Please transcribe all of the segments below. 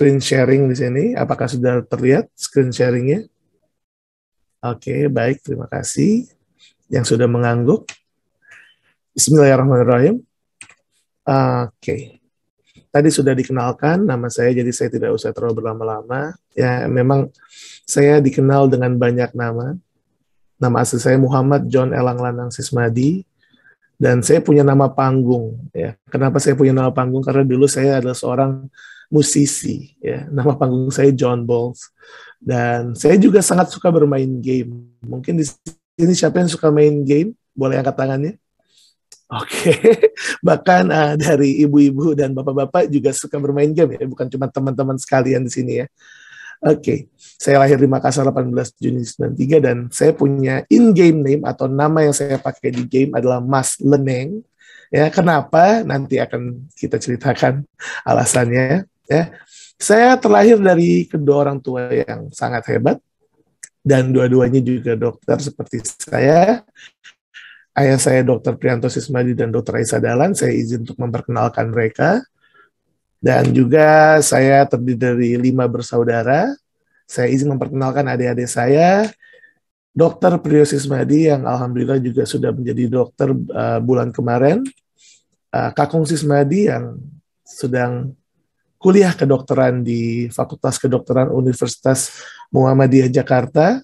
screen sharing di sini. Apakah sudah terlihat screen sharingnya? Oke, baik. Terima kasih yang sudah mengangguk. Bismillahirrahmanirrahim. Oke. Tadi sudah dikenalkan nama saya, jadi saya tidak usah terlalu berlama-lama. Ya, memang saya dikenal dengan banyak nama. Nama asli saya Muhammad John Elang Lanang Sismadi dan saya punya nama panggung ya kenapa saya punya nama panggung karena dulu saya adalah seorang musisi ya nama panggung saya John Balls dan saya juga sangat suka bermain game mungkin di sini siapa yang suka main game boleh angkat tangannya Oke, okay. bahkan uh, dari ibu-ibu dan bapak-bapak juga suka bermain game ya, bukan cuma teman-teman sekalian di sini ya. Oke, okay. saya lahir di Makassar 18 Juni 93 dan saya punya in-game name atau nama yang saya pakai di game adalah Mas Leneng. Ya, kenapa? Nanti akan kita ceritakan alasannya. Ya, saya terlahir dari kedua orang tua yang sangat hebat dan dua-duanya juga dokter seperti saya. Ayah saya Dokter Prianto Sismadi dan Dokter Aisa Dalan, saya izin untuk memperkenalkan mereka. Dan juga saya terdiri dari lima bersaudara. Saya izin memperkenalkan adik-adik saya, Dokter Priyo Sismadi yang alhamdulillah juga sudah menjadi dokter uh, bulan kemarin. Uh, Kakung Sismadi yang sedang kuliah kedokteran di Fakultas Kedokteran Universitas Muhammadiyah Jakarta.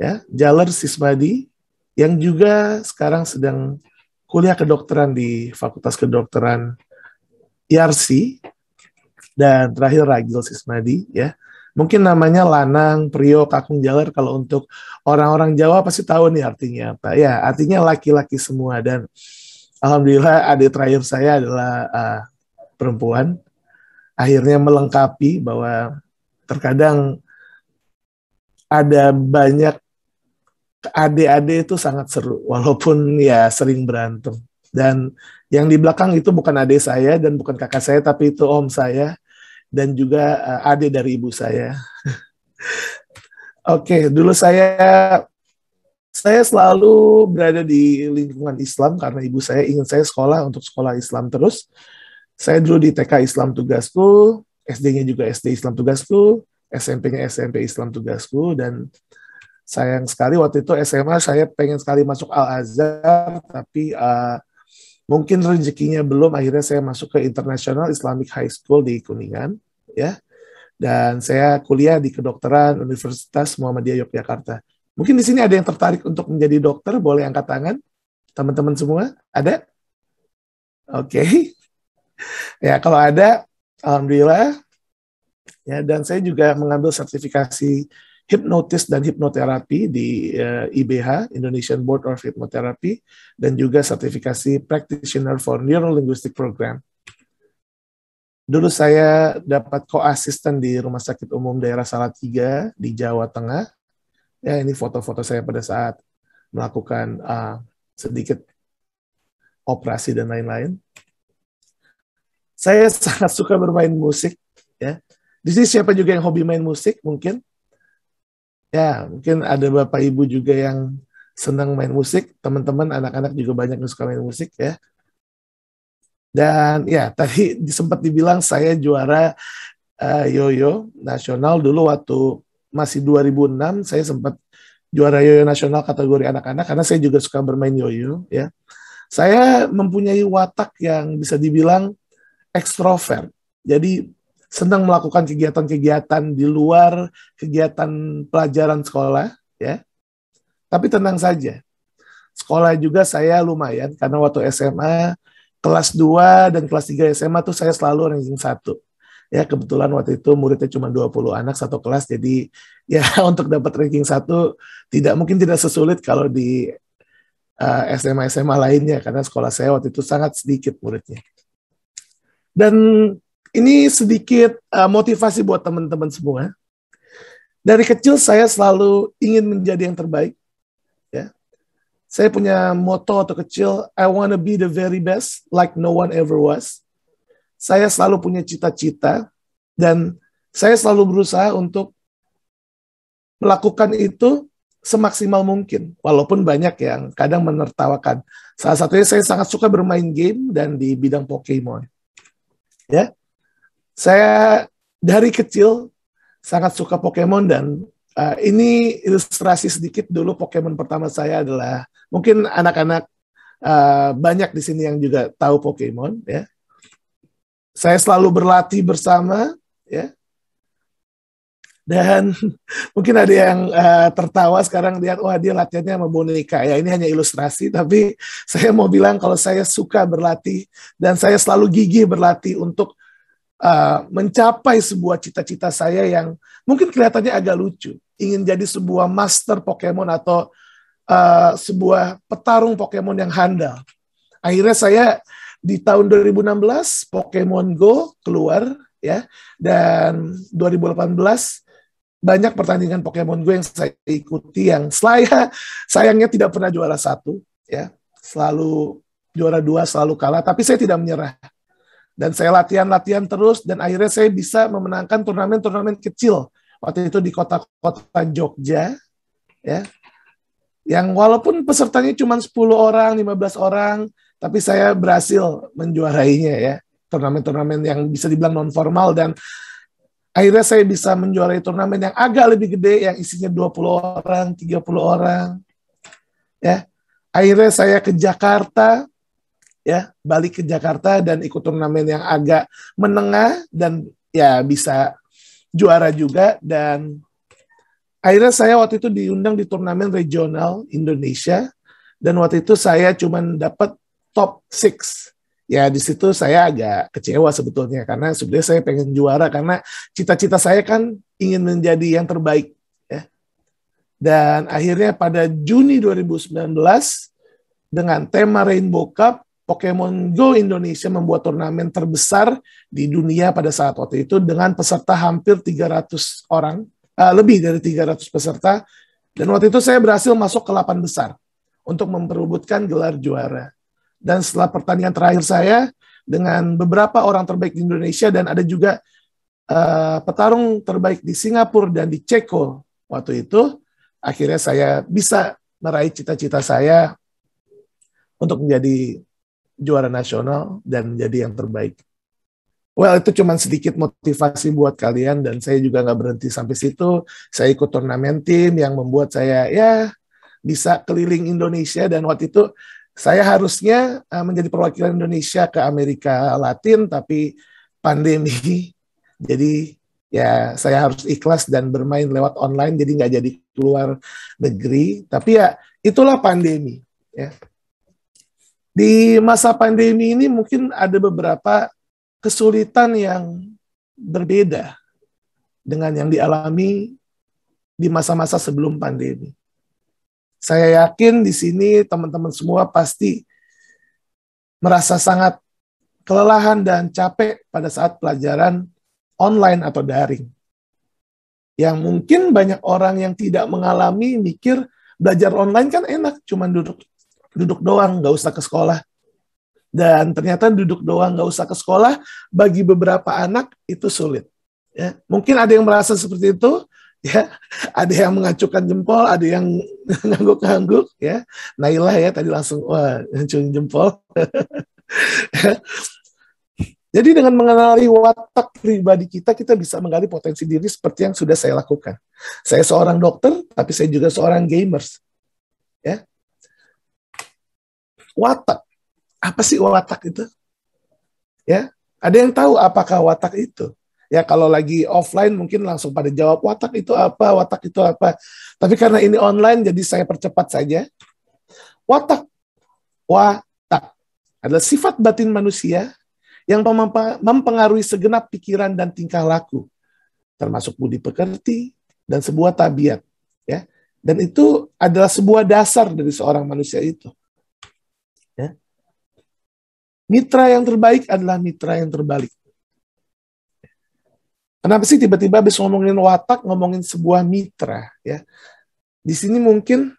Ya, Jaler Sismadi yang juga sekarang sedang kuliah kedokteran di Fakultas Kedokteran Yarsi. Dan terakhir Ragil Sismadi ya. Mungkin namanya lanang, prio, kakung Jalar kalau untuk orang-orang Jawa pasti tahu nih artinya apa. Ya, artinya laki-laki semua dan alhamdulillah adik terakhir saya adalah uh, perempuan. Akhirnya melengkapi bahwa terkadang ada banyak adik-adik itu sangat seru walaupun ya sering berantem dan yang di belakang itu bukan adik saya dan bukan kakak saya tapi itu om saya dan juga uh, adik dari ibu saya. Oke, okay, dulu saya saya selalu berada di lingkungan Islam karena ibu saya ingin saya sekolah untuk sekolah Islam terus. Saya dulu di TK Islam tugasku, SD-nya juga SD Islam tugasku, SMP-nya SMP Islam tugasku dan sayang sekali waktu itu SMA saya pengen sekali masuk Al Azhar tapi uh, mungkin rezekinya belum akhirnya saya masuk ke International Islamic High School di Kuningan ya. Dan saya kuliah di kedokteran Universitas Muhammadiyah Yogyakarta. Mungkin di sini ada yang tertarik untuk menjadi dokter, boleh angkat tangan. Teman-teman semua, ada? Oke. Okay. ya, kalau ada, alhamdulillah. Ya, dan saya juga mengambil sertifikasi hipnotis dan hipnoterapi di uh, eh, IBH Indonesian Board of Hypnotherapy dan juga sertifikasi practitioner for neurolinguistic program Dulu saya dapat koasisten di Rumah Sakit Umum Daerah Salatiga di Jawa Tengah. Ya, ini foto-foto saya pada saat melakukan uh, sedikit operasi dan lain-lain. Saya sangat suka bermain musik. Ya, di sini siapa juga yang hobi main musik mungkin? Ya, mungkin ada bapak ibu juga yang senang main musik. Teman-teman, anak-anak juga banyak yang suka main musik ya. Dan ya tadi sempat dibilang saya juara uh, yoyo nasional dulu waktu masih 2006 saya sempat juara yoyo nasional kategori anak-anak karena saya juga suka bermain yoyo ya. Saya mempunyai watak yang bisa dibilang ekstrovert. Jadi senang melakukan kegiatan-kegiatan di luar kegiatan pelajaran sekolah ya. Tapi tenang saja. Sekolah juga saya lumayan karena waktu SMA kelas 2 dan kelas 3 SMA tuh saya selalu ranking 1. ya kebetulan waktu itu muridnya cuma 20 anak satu kelas jadi ya untuk dapat ranking 1 tidak mungkin tidak sesulit kalau di eh, sma SMA SMA lainnya karena sekolah saya waktu itu sangat sedikit muridnya dan ini sedikit uh, motivasi buat teman-teman semua dari kecil saya selalu ingin menjadi yang terbaik saya punya moto atau kecil, I want to be the very best like no one ever was. Saya selalu punya cita-cita dan saya selalu berusaha untuk melakukan itu semaksimal mungkin, walaupun banyak yang kadang menertawakan. Salah satunya saya sangat suka bermain game dan di bidang Pokemon. Ya, saya dari kecil sangat suka Pokemon dan Eh, ini ilustrasi sedikit dulu Pokemon pertama saya adalah mungkin anak-anak uh, banyak di sini yang juga tahu Pokemon ya. Saya selalu berlatih bersama ya. Dan mungkin ada yang uh, tertawa sekarang lihat wah dia latihannya sama boneka ya ini hanya ilustrasi tapi saya mau bilang kalau saya suka berlatih dan saya selalu gigih berlatih untuk uh, mencapai sebuah cita-cita saya yang mungkin kelihatannya agak lucu ingin jadi sebuah master Pokemon atau uh, sebuah petarung Pokemon yang handal. Akhirnya saya di tahun 2016 Pokemon Go keluar ya dan 2018 banyak pertandingan Pokemon Go yang saya ikuti yang saya sayangnya tidak pernah juara satu ya selalu juara dua selalu kalah tapi saya tidak menyerah dan saya latihan-latihan terus dan akhirnya saya bisa memenangkan turnamen-turnamen kecil waktu itu di kota-kota Jogja ya yang walaupun pesertanya cuma 10 orang, 15 orang, tapi saya berhasil menjuarainya ya. Turnamen-turnamen yang bisa dibilang non formal dan akhirnya saya bisa menjuarai turnamen yang agak lebih gede yang isinya 20 orang, 30 orang. Ya. Akhirnya saya ke Jakarta ya, balik ke Jakarta dan ikut turnamen yang agak menengah dan ya bisa juara juga dan akhirnya saya waktu itu diundang di turnamen regional Indonesia dan waktu itu saya cuma dapat top six Ya di situ saya agak kecewa sebetulnya karena sebenarnya saya pengen juara karena cita-cita saya kan ingin menjadi yang terbaik ya. Dan akhirnya pada Juni 2019 dengan tema Rainbow Cup Pokemon Go Indonesia membuat turnamen terbesar di dunia pada saat waktu itu dengan peserta hampir 300 orang, uh, lebih dari 300 peserta. Dan waktu itu saya berhasil masuk ke 8 besar untuk memperebutkan gelar juara. Dan setelah pertandingan terakhir saya dengan beberapa orang terbaik di Indonesia dan ada juga uh, petarung terbaik di Singapura dan di Ceko waktu itu, akhirnya saya bisa meraih cita-cita saya untuk menjadi juara nasional dan menjadi yang terbaik. Well, itu cuma sedikit motivasi buat kalian dan saya juga nggak berhenti sampai situ. Saya ikut turnamen tim yang membuat saya ya bisa keliling Indonesia dan waktu itu saya harusnya eh, menjadi perwakilan Indonesia ke Amerika Latin tapi pandemi jadi ya saya harus ikhlas dan bermain lewat online jadi nggak jadi keluar negeri tapi ya itulah pandemi ya di masa pandemi ini mungkin ada beberapa kesulitan yang berbeda dengan yang dialami di masa-masa sebelum pandemi. Saya yakin di sini teman-teman semua pasti merasa sangat kelelahan dan capek pada saat pelajaran online atau daring. Yang mungkin banyak orang yang tidak mengalami mikir belajar online kan enak, cuma duduk duduk doang, nggak usah ke sekolah. Dan ternyata duduk doang, nggak usah ke sekolah, bagi beberapa anak itu sulit. Ya, mungkin ada yang merasa seperti itu, ya, ada yang mengacukan jempol, ada yang ngangguk-ngangguk, ya. Nailah ya tadi langsung wah jempol. Ya. Jadi dengan mengenali watak pribadi kita, kita bisa menggali potensi diri seperti yang sudah saya lakukan. Saya seorang dokter, tapi saya juga seorang gamers. watak. Apa sih watak itu? Ya, ada yang tahu apakah watak itu? Ya kalau lagi offline mungkin langsung pada jawab watak itu apa, watak itu apa. Tapi karena ini online jadi saya percepat saja. Watak, watak adalah sifat batin manusia yang mempengaruhi segenap pikiran dan tingkah laku, termasuk budi pekerti dan sebuah tabiat. Ya, dan itu adalah sebuah dasar dari seorang manusia itu. Mitra yang terbaik adalah mitra yang terbalik. Kenapa sih tiba-tiba habis ngomongin watak, ngomongin sebuah mitra? Ya, di sini mungkin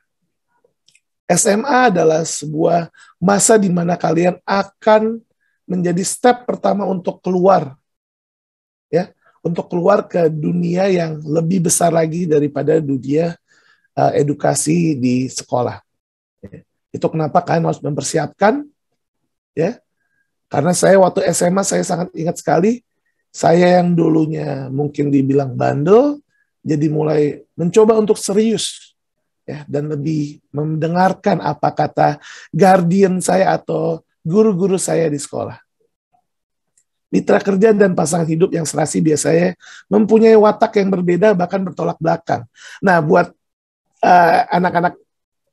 SMA adalah sebuah masa di mana kalian akan menjadi step pertama untuk keluar, ya, untuk keluar ke dunia yang lebih besar lagi daripada dunia uh, edukasi di sekolah. Itu kenapa kalian harus mempersiapkan, ya, karena saya waktu SMA saya sangat ingat sekali, saya yang dulunya mungkin dibilang bandel, jadi mulai mencoba untuk serius ya dan lebih mendengarkan apa kata guardian saya atau guru-guru saya di sekolah. Mitra kerja dan pasangan hidup yang serasi biasanya mempunyai watak yang berbeda bahkan bertolak belakang. Nah, buat eh, anak-anak uh,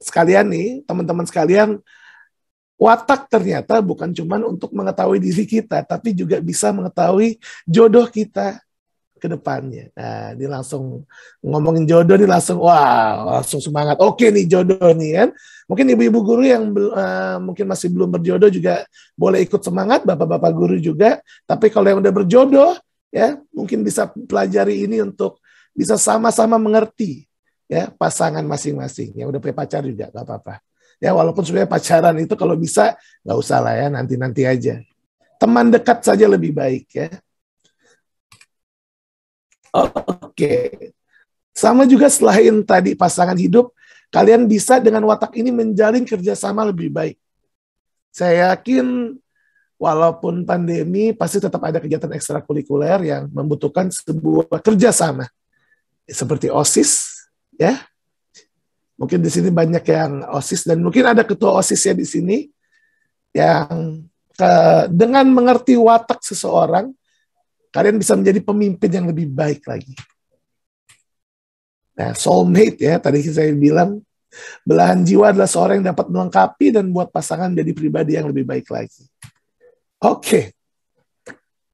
sekalian nih, teman-teman sekalian, Watak ternyata bukan cuma untuk mengetahui diri kita, tapi juga bisa mengetahui jodoh kita ke depannya. Nah, ini langsung ngomongin jodoh, ini langsung wow, langsung semangat. Oke nih jodoh nih kan. Mungkin ibu-ibu guru yang uh, mungkin masih belum berjodoh juga boleh ikut semangat, bapak-bapak guru juga. Tapi kalau yang udah berjodoh ya, mungkin bisa pelajari ini untuk bisa sama-sama mengerti ya pasangan masing-masing. Yang udah pacar juga gak apa-apa. Ya walaupun sebenarnya pacaran itu kalau bisa nggak usah lah ya nanti-nanti aja. Teman dekat saja lebih baik ya. Oke. Sama juga selain tadi pasangan hidup, kalian bisa dengan watak ini menjalin kerjasama lebih baik. Saya yakin walaupun pandemi pasti tetap ada kegiatan ekstrakurikuler yang membutuhkan sebuah kerjasama seperti osis ya Mungkin di sini banyak yang OSIS dan mungkin ada ketua OSIS ya di sini yang ke, eh, dengan mengerti watak seseorang kalian bisa menjadi pemimpin yang lebih baik lagi. Nah, soulmate ya, tadi saya bilang belahan jiwa adalah seorang yang dapat melengkapi dan buat pasangan menjadi pribadi yang lebih baik lagi. Oke. Okay.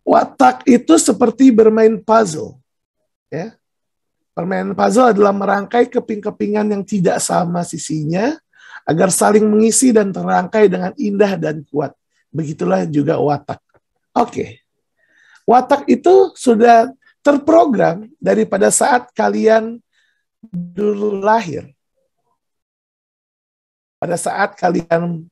Watak itu seperti bermain puzzle. Ya. Permainan puzzle adalah merangkai keping-kepingan yang tidak sama sisinya agar saling mengisi dan terangkai dengan indah dan kuat. Begitulah juga watak. Oke. Okay. Watak itu sudah terprogram daripada saat kalian dulu lahir. Pada saat kalian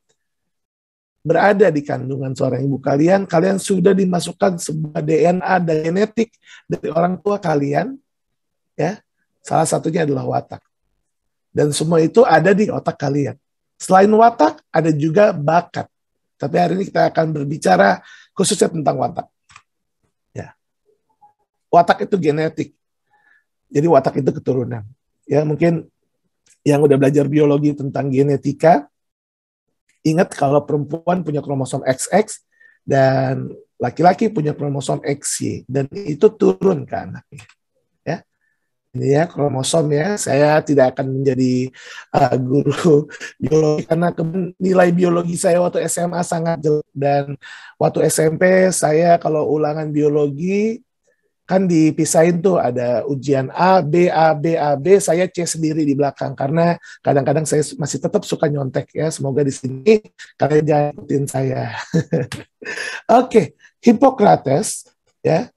berada di kandungan seorang ibu kalian, kalian sudah dimasukkan sebuah DNA dan genetik dari orang tua kalian ya salah satunya adalah watak dan semua itu ada di otak kalian selain watak ada juga bakat tapi hari ini kita akan berbicara khususnya tentang watak ya watak itu genetik jadi watak itu keturunan ya mungkin yang udah belajar biologi tentang genetika ingat kalau perempuan punya kromosom XX dan laki-laki punya kromosom XY dan itu turun ke anaknya ini ya kromosom ya. Saya tidak akan menjadi uh, guru biologi karena nilai biologi saya waktu SMA sangat jelek dan waktu SMP saya kalau ulangan biologi kan dipisahin tuh ada ujian A, B, A, B, A, B, saya C sendiri di belakang karena kadang-kadang saya masih tetap suka nyontek ya. Semoga di sini kalian jangan saya. Oke, okay. Hippocrates ya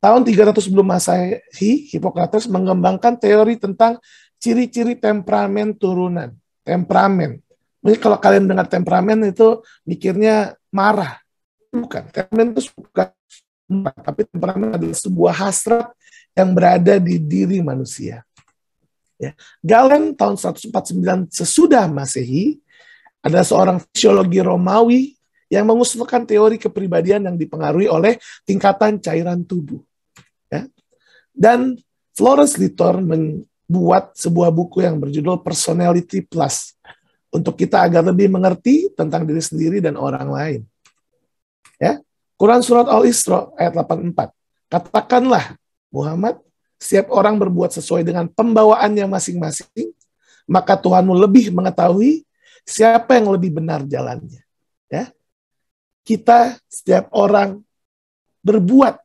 Tahun 300 sebelum Masehi, Hipokrates mengembangkan teori tentang ciri-ciri temperamen turunan. Temperamen. Mungkin kalau kalian dengar temperamen itu mikirnya marah. Bukan. Temperamen itu suka tapi temperamen adalah sebuah hasrat yang berada di diri manusia. Ya. Galen tahun 149 sesudah Masehi ada seorang fisiologi Romawi yang mengusulkan teori kepribadian yang dipengaruhi oleh tingkatan cairan tubuh. Dan Florence Litor membuat sebuah buku yang berjudul Personality Plus untuk kita agar lebih mengerti tentang diri sendiri dan orang lain. Ya. Quran surat Al-Isra ayat 84. Katakanlah Muhammad, setiap orang berbuat sesuai dengan pembawaannya masing-masing, maka Tuhanmu lebih mengetahui siapa yang lebih benar jalannya. Ya. Kita setiap orang berbuat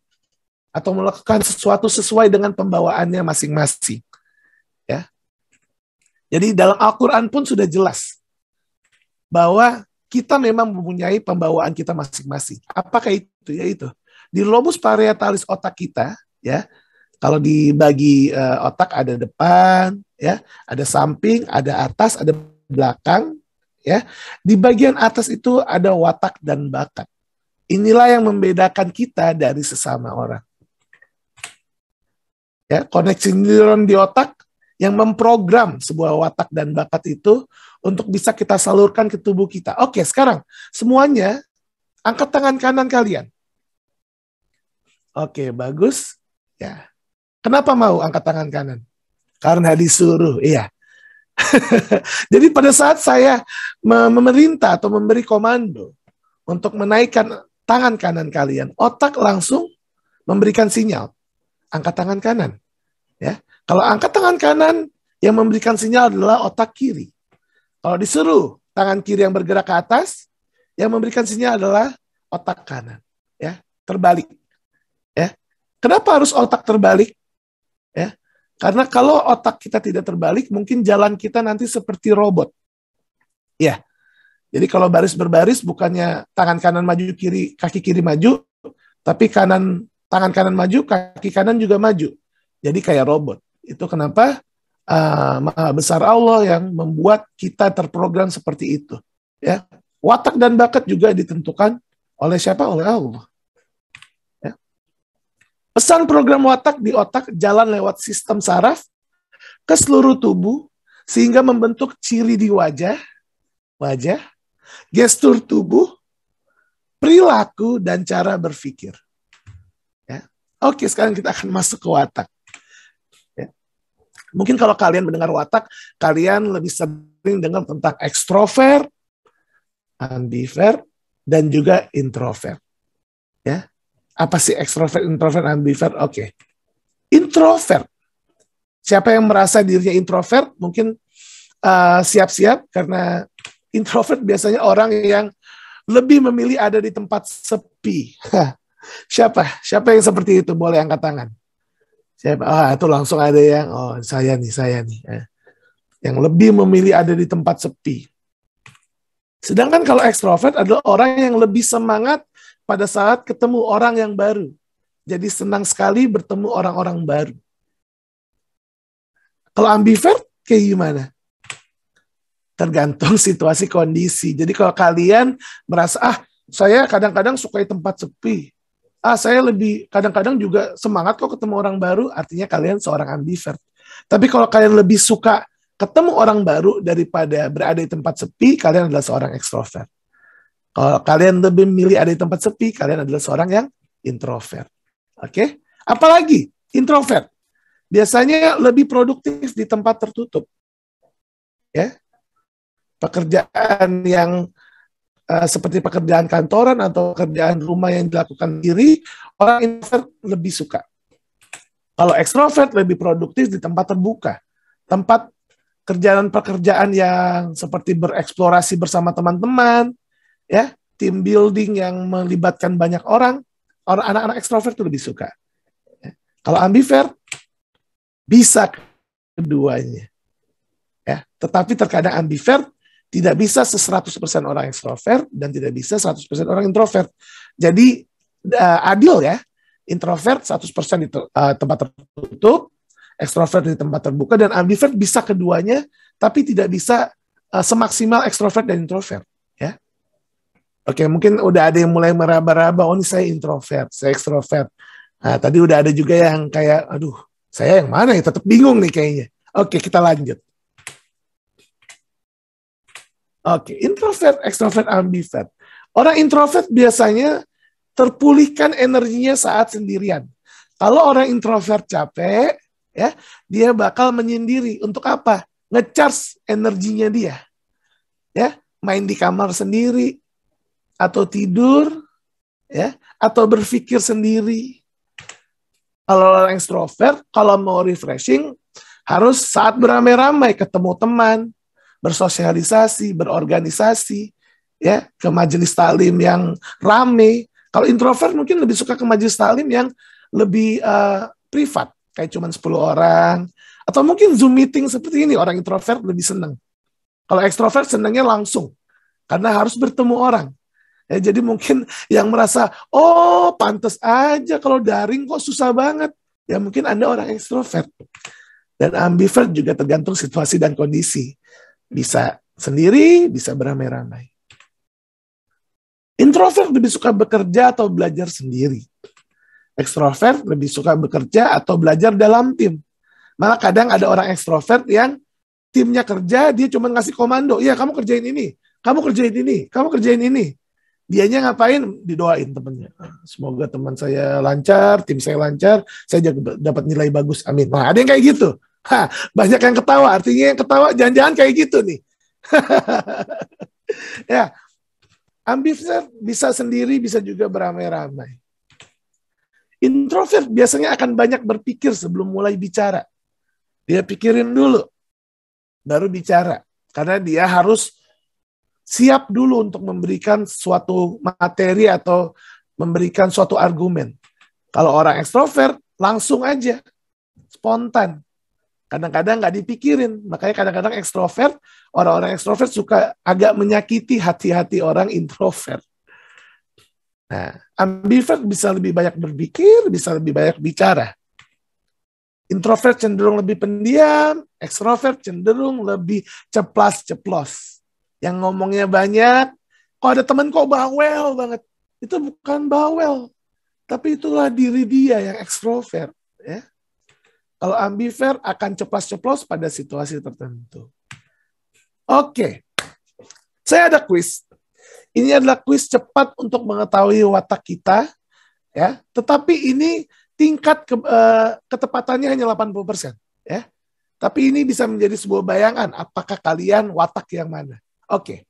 atau melakukan sesuatu sesuai dengan pembawaannya masing-masing. Ya. Jadi dalam Al-Qur'an pun sudah jelas bahwa kita memang mempunyai pembawaan kita masing-masing. Apakah itu? Ya itu. di lobus parietalis otak kita, ya. Kalau dibagi uh, otak ada depan, ya, ada samping, ada atas, ada belakang, ya. Di bagian atas itu ada watak dan bakat. Inilah yang membedakan kita dari sesama orang ya koneksi neuron di otak yang memprogram sebuah watak dan bakat itu untuk bisa kita salurkan ke tubuh kita. Oke, sekarang semuanya angkat tangan kanan kalian. Oke, bagus. Ya. Kenapa mau angkat tangan kanan? Karena disuruh, iya. Jadi pada saat saya memerintah atau memberi komando untuk menaikkan tangan kanan kalian, otak langsung memberikan sinyal angkat tangan kanan. Ya, kalau angkat tangan kanan yang memberikan sinyal adalah otak kiri. Kalau disuruh tangan kiri yang bergerak ke atas, yang memberikan sinyal adalah otak kanan. Ya, terbalik. Ya, kenapa harus otak terbalik? Ya, karena kalau otak kita tidak terbalik, mungkin jalan kita nanti seperti robot. Ya, jadi kalau baris berbaris bukannya tangan kanan maju kiri, kaki kiri maju, tapi kanan tangan kanan maju, kaki kanan juga maju. Jadi kayak robot. Itu kenapa uh, Maha Besar Allah yang membuat kita terprogram seperti itu. Ya, watak dan bakat juga ditentukan oleh siapa? Oleh Allah. Ya. Pesan program watak di otak jalan lewat sistem saraf ke seluruh tubuh sehingga membentuk ciri di wajah, wajah, gestur tubuh, perilaku dan cara berpikir. Oke, sekarang kita akan masuk ke watak. Ya. Mungkin kalau kalian mendengar watak, kalian lebih sering dengar tentang ekstrovert, ambivert, dan juga introvert. Ya, apa sih ekstrovert, introvert, ambivert? Oke, introvert. Siapa yang merasa dirinya introvert, mungkin eh, siap-siap uh, siap -siap, karena introvert biasanya orang yang lebih memilih ada di tempat sepi. Siapa? Siapa yang seperti itu? Boleh angkat tangan. Siapa? Ah, itu langsung ada yang, oh saya nih, saya nih. Eh. Yang lebih memilih ada di tempat sepi. Sedangkan kalau ekstrovert adalah orang yang lebih semangat pada saat ketemu orang yang baru. Jadi senang sekali bertemu orang-orang baru. Kalau ambivert kayak gimana? Tergantung situasi kondisi. Jadi kalau kalian merasa, ah saya kadang-kadang suka tempat sepi ah saya lebih kadang-kadang juga semangat kok ketemu orang baru, artinya kalian seorang ambivert. Tapi kalau kalian lebih suka ketemu orang baru daripada berada di tempat sepi, kalian adalah seorang ekstrovert. Kalau kalian lebih milih ada di tempat sepi, kalian adalah seorang yang introvert. Oke? Okay? Apalagi introvert biasanya lebih produktif di tempat tertutup. Ya. Pekerjaan yang Eh, seperti pekerjaan kantoran atau pekerjaan rumah yang dilakukan diri, orang introvert lebih suka. Kalau ekstrovert lebih produktif di tempat terbuka, tempat kerjaan-pekerjaan yang seperti bereksplorasi bersama teman-teman, ya, team building yang melibatkan banyak orang, orang anak-anak ekstrovert lebih suka. Ya. Kalau ambivert bisa keduanya. Ya, tetapi terkadang ambivert tidak bisa 100% orang ekstrovert dan tidak bisa 100% orang introvert. Jadi uh, adil ya, introvert 100% di uh, tempat tertutup, ekstrovert di tempat terbuka, dan ambivert bisa keduanya, tapi tidak bisa uh, semaksimal ekstrovert dan introvert. Ya, Oke, mungkin udah ada yang mulai meraba-raba, oh ini saya introvert, saya ekstrovert. Nah, tadi udah ada juga yang kayak, aduh, saya yang mana ya? Tetap bingung nih kayaknya. Oke, kita lanjut. Oke, okay. introvert, extrovert, ambivert. Orang introvert biasanya terpulihkan energinya saat sendirian. Kalau orang introvert capek, ya, dia bakal menyendiri. Untuk apa? Ngecharge energinya dia. Ya, main di kamar sendiri atau tidur, ya, atau berpikir sendiri. Kalau orang extrovert, kalau mau refreshing harus saat beramai-ramai ketemu teman, bersosialisasi, berorganisasi, ya ke majelis taklim yang rame. Kalau introvert mungkin lebih suka ke majelis taklim yang lebih uh, privat, kayak cuma 10 orang. Atau mungkin Zoom meeting seperti ini, orang introvert lebih senang. Kalau ekstrovert senangnya langsung, karena harus bertemu orang. Ya, jadi mungkin yang merasa, oh pantas aja kalau daring kok susah banget. Ya mungkin Anda orang ekstrovert. Dan ambivert juga tergantung situasi dan kondisi. Bisa sendiri, bisa beramai-ramai. Introvert lebih suka bekerja atau belajar sendiri. Ekstrovert lebih suka bekerja atau belajar dalam tim. Malah kadang ada orang ekstrovert yang timnya kerja, dia cuma ngasih komando. Iya, kamu kerjain ini, kamu kerjain ini, kamu kerjain ini. Dianya ngapain? Didoain temennya. Semoga teman saya lancar, tim saya lancar, saya dapat nilai bagus. Amin. Nah, ada yang kayak gitu. Ha, banyak yang ketawa, artinya yang ketawa jangan-jangan kayak gitu nih. ya, ambivert bisa sendiri, bisa juga beramai-ramai. Introvert biasanya akan banyak berpikir sebelum mulai bicara. Dia pikirin dulu, baru bicara. Karena dia harus siap dulu untuk memberikan suatu materi atau memberikan suatu argumen. Kalau orang ekstrovert, langsung aja, spontan kadang-kadang nggak dipikirin. Makanya kadang-kadang ekstrovert, orang-orang ekstrovert suka agak menyakiti hati-hati orang introvert. Nah, ambivert bisa lebih banyak berpikir, bisa lebih banyak bicara. Introvert cenderung lebih pendiam, ekstrovert cenderung lebih ceplas-ceplos. Yang ngomongnya banyak, kok ada temen kok bawel banget. Itu bukan bawel, tapi itulah diri dia yang ekstrovert. Ya. Kalau ambiver akan ceplos ceplos pada situasi tertentu. Oke, saya ada kuis. Ini adalah kuis cepat untuk mengetahui watak kita, ya. Tetapi ini tingkat ke, uh, ketepatannya hanya 80%, ya. Tapi ini bisa menjadi sebuah bayangan apakah kalian watak yang mana. Oke.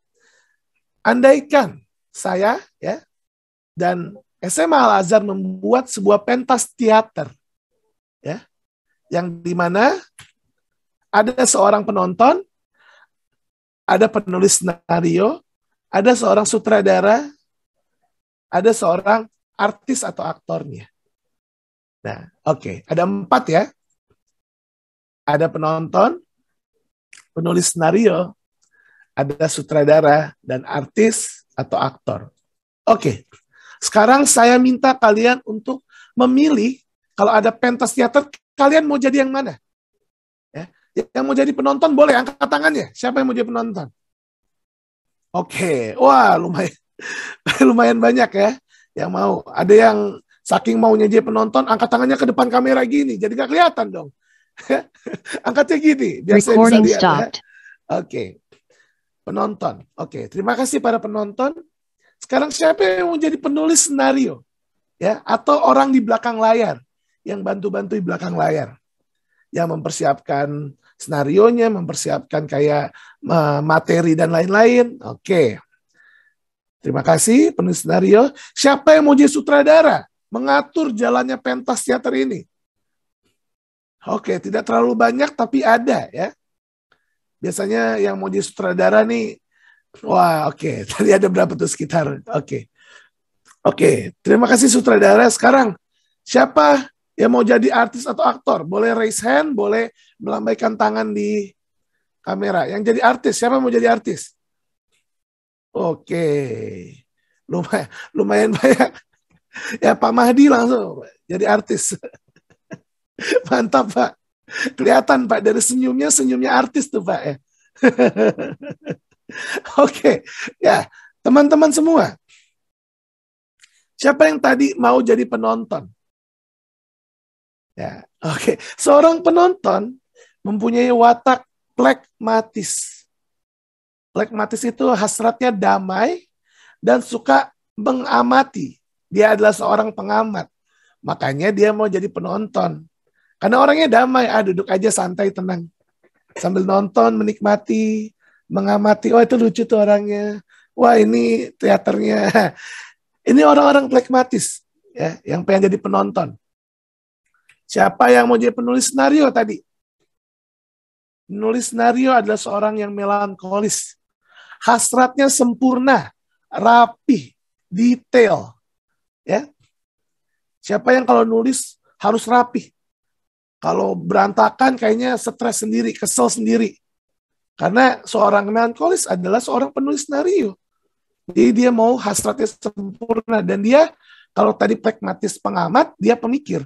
Andaikan saya ya dan SMA Al Azhar membuat sebuah pentas teater ya yang dimana ada seorang penonton, ada penulis skenario, ada seorang sutradara, ada seorang artis atau aktornya. Nah, oke, okay. ada empat ya. Ada penonton, penulis skenario, ada sutradara dan artis atau aktor. Oke, okay. sekarang saya minta kalian untuk memilih kalau ada pentas teater, kalian mau jadi yang mana? Ya. Yang mau jadi penonton boleh angkat tangannya. Siapa yang mau jadi penonton? Oke, okay. wah lumayan lumayan banyak ya yang mau. Ada yang saking maunya jadi penonton, angkat tangannya ke depan kamera gini, jadi gak kelihatan dong. Angkatnya gini, biasanya Recording bisa lihat. Ya. Oke, okay. penonton. Oke, okay. terima kasih para penonton. Sekarang siapa yang mau jadi penulis senario? Ya, atau orang di belakang layar? yang bantu-bantu di belakang layar. Yang mempersiapkan senarionya, mempersiapkan kayak materi dan lain-lain. Oke. Okay. Terima kasih penulis senario. Siapa yang mau jadi sutradara? Mengatur jalannya pentas teater ini. Oke, okay, tidak terlalu banyak tapi ada ya. Biasanya yang mau jadi sutradara nih, wah oke, okay. tadi ada berapa tuh sekitar, oke. Okay. Oke, okay, terima kasih sutradara. Sekarang siapa Ya mau jadi artis atau aktor, boleh raise hand, boleh melambaikan tangan di kamera. Yang jadi artis, siapa mau jadi artis? Oke. Lumayan, lumayan banyak. Ya Pak Mahdi langsung jadi artis. Mantap Pak. Kelihatan Pak dari senyumnya, senyumnya artis tuh Pak ya. Oke, ya teman-teman semua. Siapa yang tadi mau jadi penonton? Ya, oke. Okay. Seorang penonton mempunyai watak plekmatis. Plekmatis itu hasratnya damai dan suka mengamati. Dia adalah seorang pengamat. Makanya dia mau jadi penonton. Karena orangnya damai, ah duduk aja santai tenang. Sambil nonton, menikmati, mengamati. oh, itu lucu tuh orangnya. Wah ini teaternya. Ini orang-orang plekmatis ya, yang pengen jadi penonton. Siapa yang mau jadi penulis senario tadi? Penulis senario adalah seorang yang melankolis. Hasratnya sempurna, rapi, detail. Ya. Siapa yang kalau nulis harus rapi? Kalau berantakan kayaknya stres sendiri, kesel sendiri. Karena seorang melankolis adalah seorang penulis senario. Jadi dia mau hasratnya sempurna. Dan dia kalau tadi pragmatis pengamat, dia pemikir.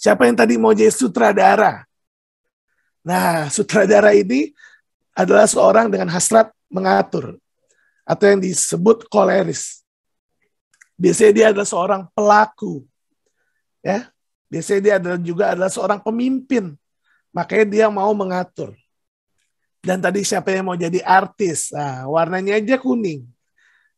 Siapa yang tadi mau jadi sutradara? Nah, sutradara ini adalah seorang dengan hasrat mengatur atau yang disebut koleris. Biasanya dia adalah seorang pelaku. Ya. Biasanya dia adalah juga adalah seorang pemimpin. Makanya dia mau mengatur. Dan tadi siapa yang mau jadi artis? Nah, warnanya aja kuning.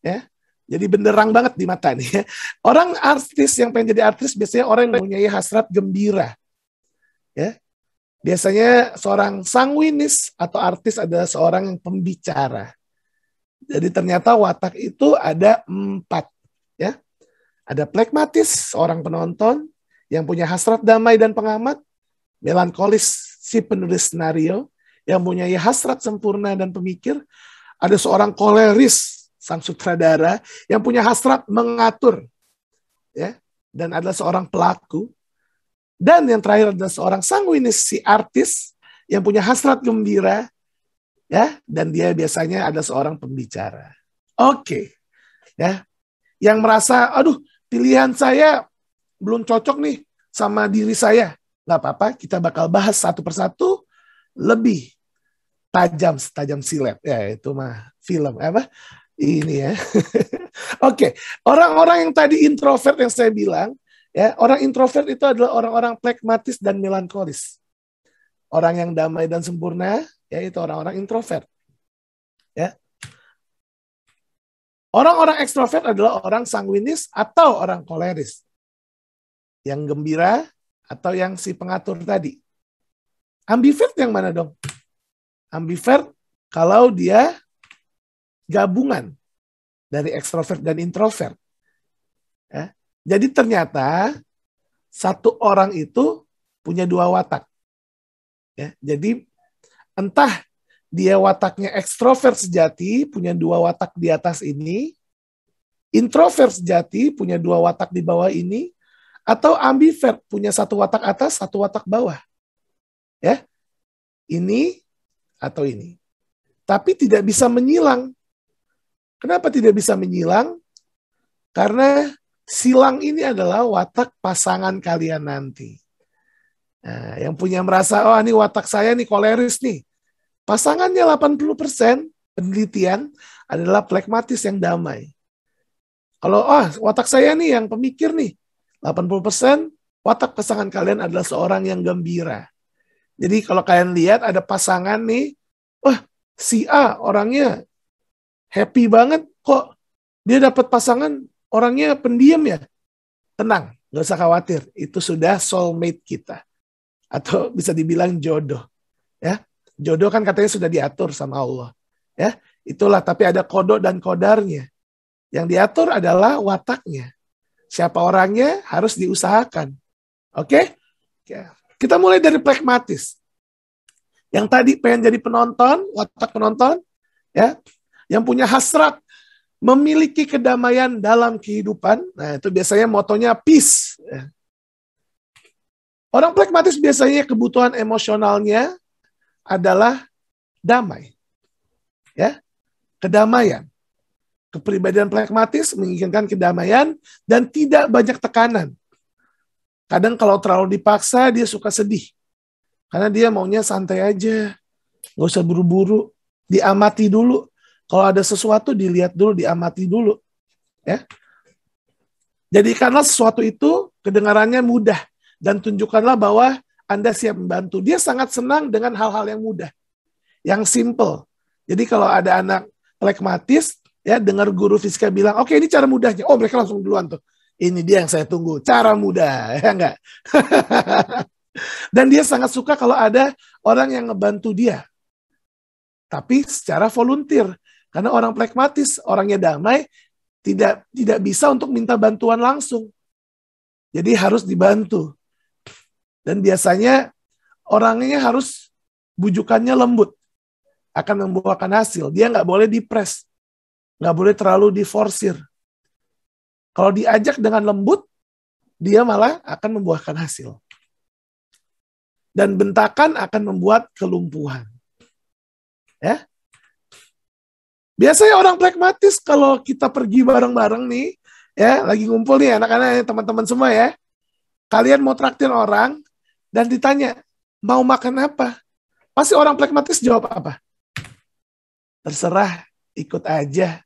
Ya. Jadi benderang banget di mata nih. Ya. Orang artis yang pengen jadi artis biasanya orang yang punya hasrat gembira. Ya. Biasanya seorang sanguinis atau artis adalah seorang yang pembicara. Jadi ternyata watak itu ada empat. Ya. Ada plekmatis, seorang penonton, yang punya hasrat damai dan pengamat, melankolis, si penulis senario yang punya hasrat sempurna dan pemikir, ada seorang koleris, sang sutradara yang punya hasrat mengatur ya dan adalah seorang pelaku dan yang terakhir adalah seorang sanguinis si artis yang punya hasrat gembira ya dan dia biasanya ada seorang pembicara oke okay. ya yang merasa aduh pilihan saya belum cocok nih sama diri saya nggak apa-apa kita bakal bahas satu persatu lebih tajam tajam silet ya itu mah film apa ini ya. Oke, okay. orang-orang yang tadi introvert yang saya bilang, ya, orang introvert itu adalah orang-orang pragmatis dan melankolis. Orang yang damai dan sempurna, ya itu orang-orang introvert. Ya. Orang-orang ekstrovert adalah orang sanguinis atau orang koleris. Yang gembira atau yang si pengatur tadi. Ambivert yang mana dong? Ambivert kalau dia gabungan dari ekstrovert dan introvert. Ya. Jadi ternyata satu orang itu punya dua watak. Ya. Jadi entah dia wataknya ekstrovert sejati, punya dua watak di atas ini, introvert sejati, punya dua watak di bawah ini, atau ambivert, punya satu watak atas, satu watak bawah. Ya, ini atau ini. Tapi tidak bisa menyilang Kenapa tidak bisa menyilang? Karena silang ini adalah watak pasangan kalian nanti. Nah, yang punya merasa, oh ini watak saya nih koleris nih. Pasangannya 80% penelitian adalah plekmatis yang damai. Kalau, oh watak saya nih yang pemikir nih, 80% watak pasangan kalian adalah seorang yang gembira. Jadi kalau kalian lihat ada pasangan nih, wah si A orangnya happy banget kok dia dapat pasangan orangnya pendiam ya. Tenang, nggak usah khawatir. Itu sudah soulmate kita. Atau bisa dibilang jodoh. Ya, jodoh kan katanya sudah diatur sama Allah. Ya, itulah tapi ada kodok dan kodarnya. Yang diatur adalah wataknya. Siapa orangnya harus diusahakan. Oke? Okay? Kita mulai dari pragmatis. Yang tadi pengen jadi penonton, watak penonton, ya yang punya hasrat memiliki kedamaian dalam kehidupan. Nah, itu biasanya motonya peace. Ya. Orang pragmatis biasanya kebutuhan emosionalnya adalah damai. Ya. Kedamaian. Kepribadian pragmatis menginginkan kedamaian dan tidak banyak tekanan. Kadang kalau terlalu dipaksa dia suka sedih. Karena dia maunya santai aja. Nggak usah buru-buru. Diamati dulu kalau ada sesuatu dilihat dulu, diamati dulu. Ya. karena sesuatu itu kedengarannya mudah dan tunjukkanlah bahwa Anda siap membantu. Dia sangat senang dengan hal-hal yang mudah, yang simple. Jadi kalau ada anak pragmatis, ya dengar guru fisika bilang, oke okay, ini cara mudahnya. Oh mereka langsung duluan tuh. Ini dia yang saya tunggu, cara mudah, ya enggak? dan dia sangat suka kalau ada orang yang ngebantu dia, tapi secara volunteer. Karena orang pragmatis, orangnya damai, tidak tidak bisa untuk minta bantuan langsung. Jadi harus dibantu. Dan biasanya orangnya harus bujukannya lembut. Akan membuahkan hasil. Dia nggak boleh dipres. Nggak boleh terlalu diforsir. Kalau diajak dengan lembut, dia malah akan membuahkan hasil. Dan bentakan akan membuat kelumpuhan. Ya, Biasanya orang pragmatis kalau kita pergi bareng-bareng nih, ya lagi ngumpul nih anak-anak ya, teman-teman semua ya. Kalian mau traktir orang dan ditanya mau makan apa? Pasti orang pragmatis jawab apa? Terserah, ikut aja.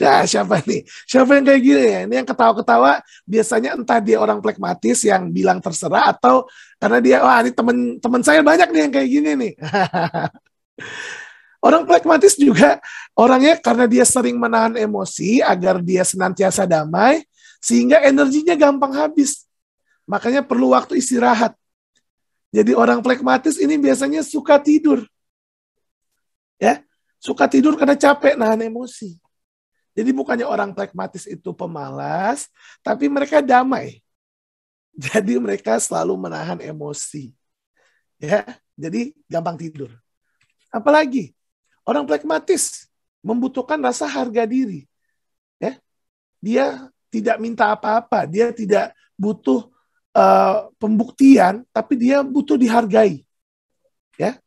nah, siapa nih? Siapa yang kayak gini ya? Ini yang ketawa-ketawa biasanya entah dia orang pragmatis yang bilang terserah atau karena dia wah ini temen teman saya banyak nih yang kayak gini nih. Orang pragmatis juga orangnya karena dia sering menahan emosi agar dia senantiasa damai sehingga energinya gampang habis. Makanya perlu waktu istirahat. Jadi orang pragmatis ini biasanya suka tidur. Ya, suka tidur karena capek nahan emosi. Jadi bukannya orang pragmatis itu pemalas, tapi mereka damai. Jadi mereka selalu menahan emosi. Ya, jadi gampang tidur. Apalagi Orang pragmatis membutuhkan rasa harga diri. Ya. Dia tidak minta apa-apa, dia tidak butuh uh, pembuktian, tapi dia butuh dihargai. Ya.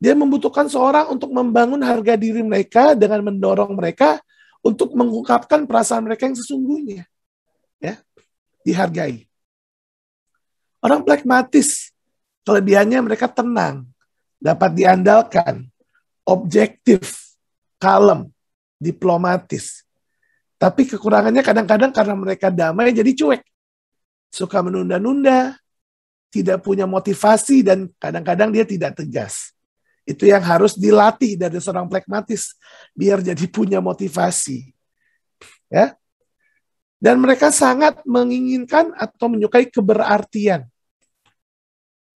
Dia membutuhkan seorang untuk membangun harga diri mereka dengan mendorong mereka untuk mengungkapkan perasaan mereka yang sesungguhnya. Ya. Dihargai. Orang pragmatis, kelebihannya mereka tenang, dapat diandalkan, objektif, kalem, diplomatis. Tapi kekurangannya kadang-kadang karena mereka damai jadi cuek. Suka menunda-nunda, tidak punya motivasi, dan kadang-kadang dia tidak tegas. Itu yang harus dilatih dari seorang pragmatis, biar jadi punya motivasi. Ya, dan mereka sangat menginginkan atau menyukai keberartian.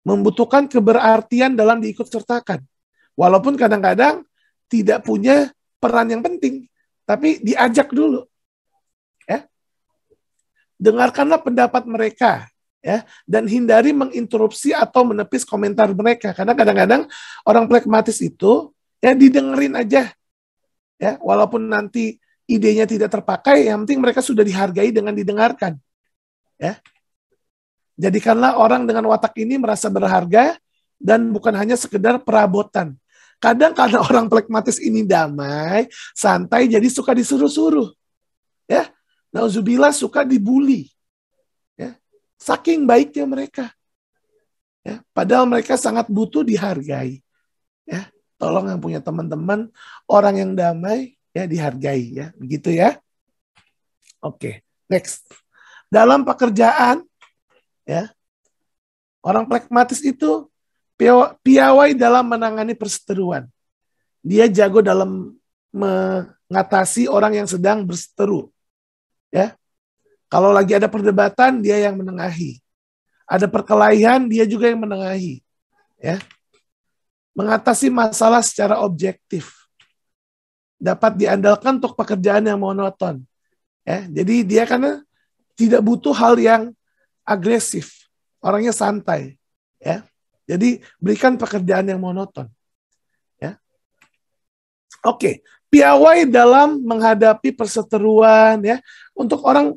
Membutuhkan keberartian dalam diikut sertakan. Walaupun kadang-kadang tidak punya peran yang penting, tapi diajak dulu. Ya. Dengarkanlah pendapat mereka ya dan hindari menginterupsi atau menepis komentar mereka karena kadang-kadang orang pragmatis itu ya didengerin aja ya walaupun nanti idenya tidak terpakai yang penting mereka sudah dihargai dengan didengarkan ya jadikanlah orang dengan watak ini merasa berharga dan bukan hanya sekedar perabotan Kadang karena orang plekmatis ini damai, santai, jadi suka disuruh-suruh. Ya, Nauzubillah suka dibully. Ya, saking baiknya mereka. Ya, padahal mereka sangat butuh dihargai. Ya, tolong yang punya teman-teman, orang yang damai, ya dihargai ya, begitu ya. Oke, okay, next. Dalam pekerjaan, ya, orang pragmatis itu piawai dalam menangani perseteruan. Dia jago dalam mengatasi orang yang sedang berseteru. Ya. Kalau lagi ada perdebatan, dia yang menengahi. Ada perkelahian, dia juga yang menengahi. Ya. Mengatasi masalah secara objektif. Dapat diandalkan untuk pekerjaan yang monoton. Ya, jadi dia karena tidak butuh hal yang agresif. Orangnya santai, ya. Jadi berikan pekerjaan yang monoton. Ya. Oke, piawai dalam menghadapi perseteruan ya. Untuk orang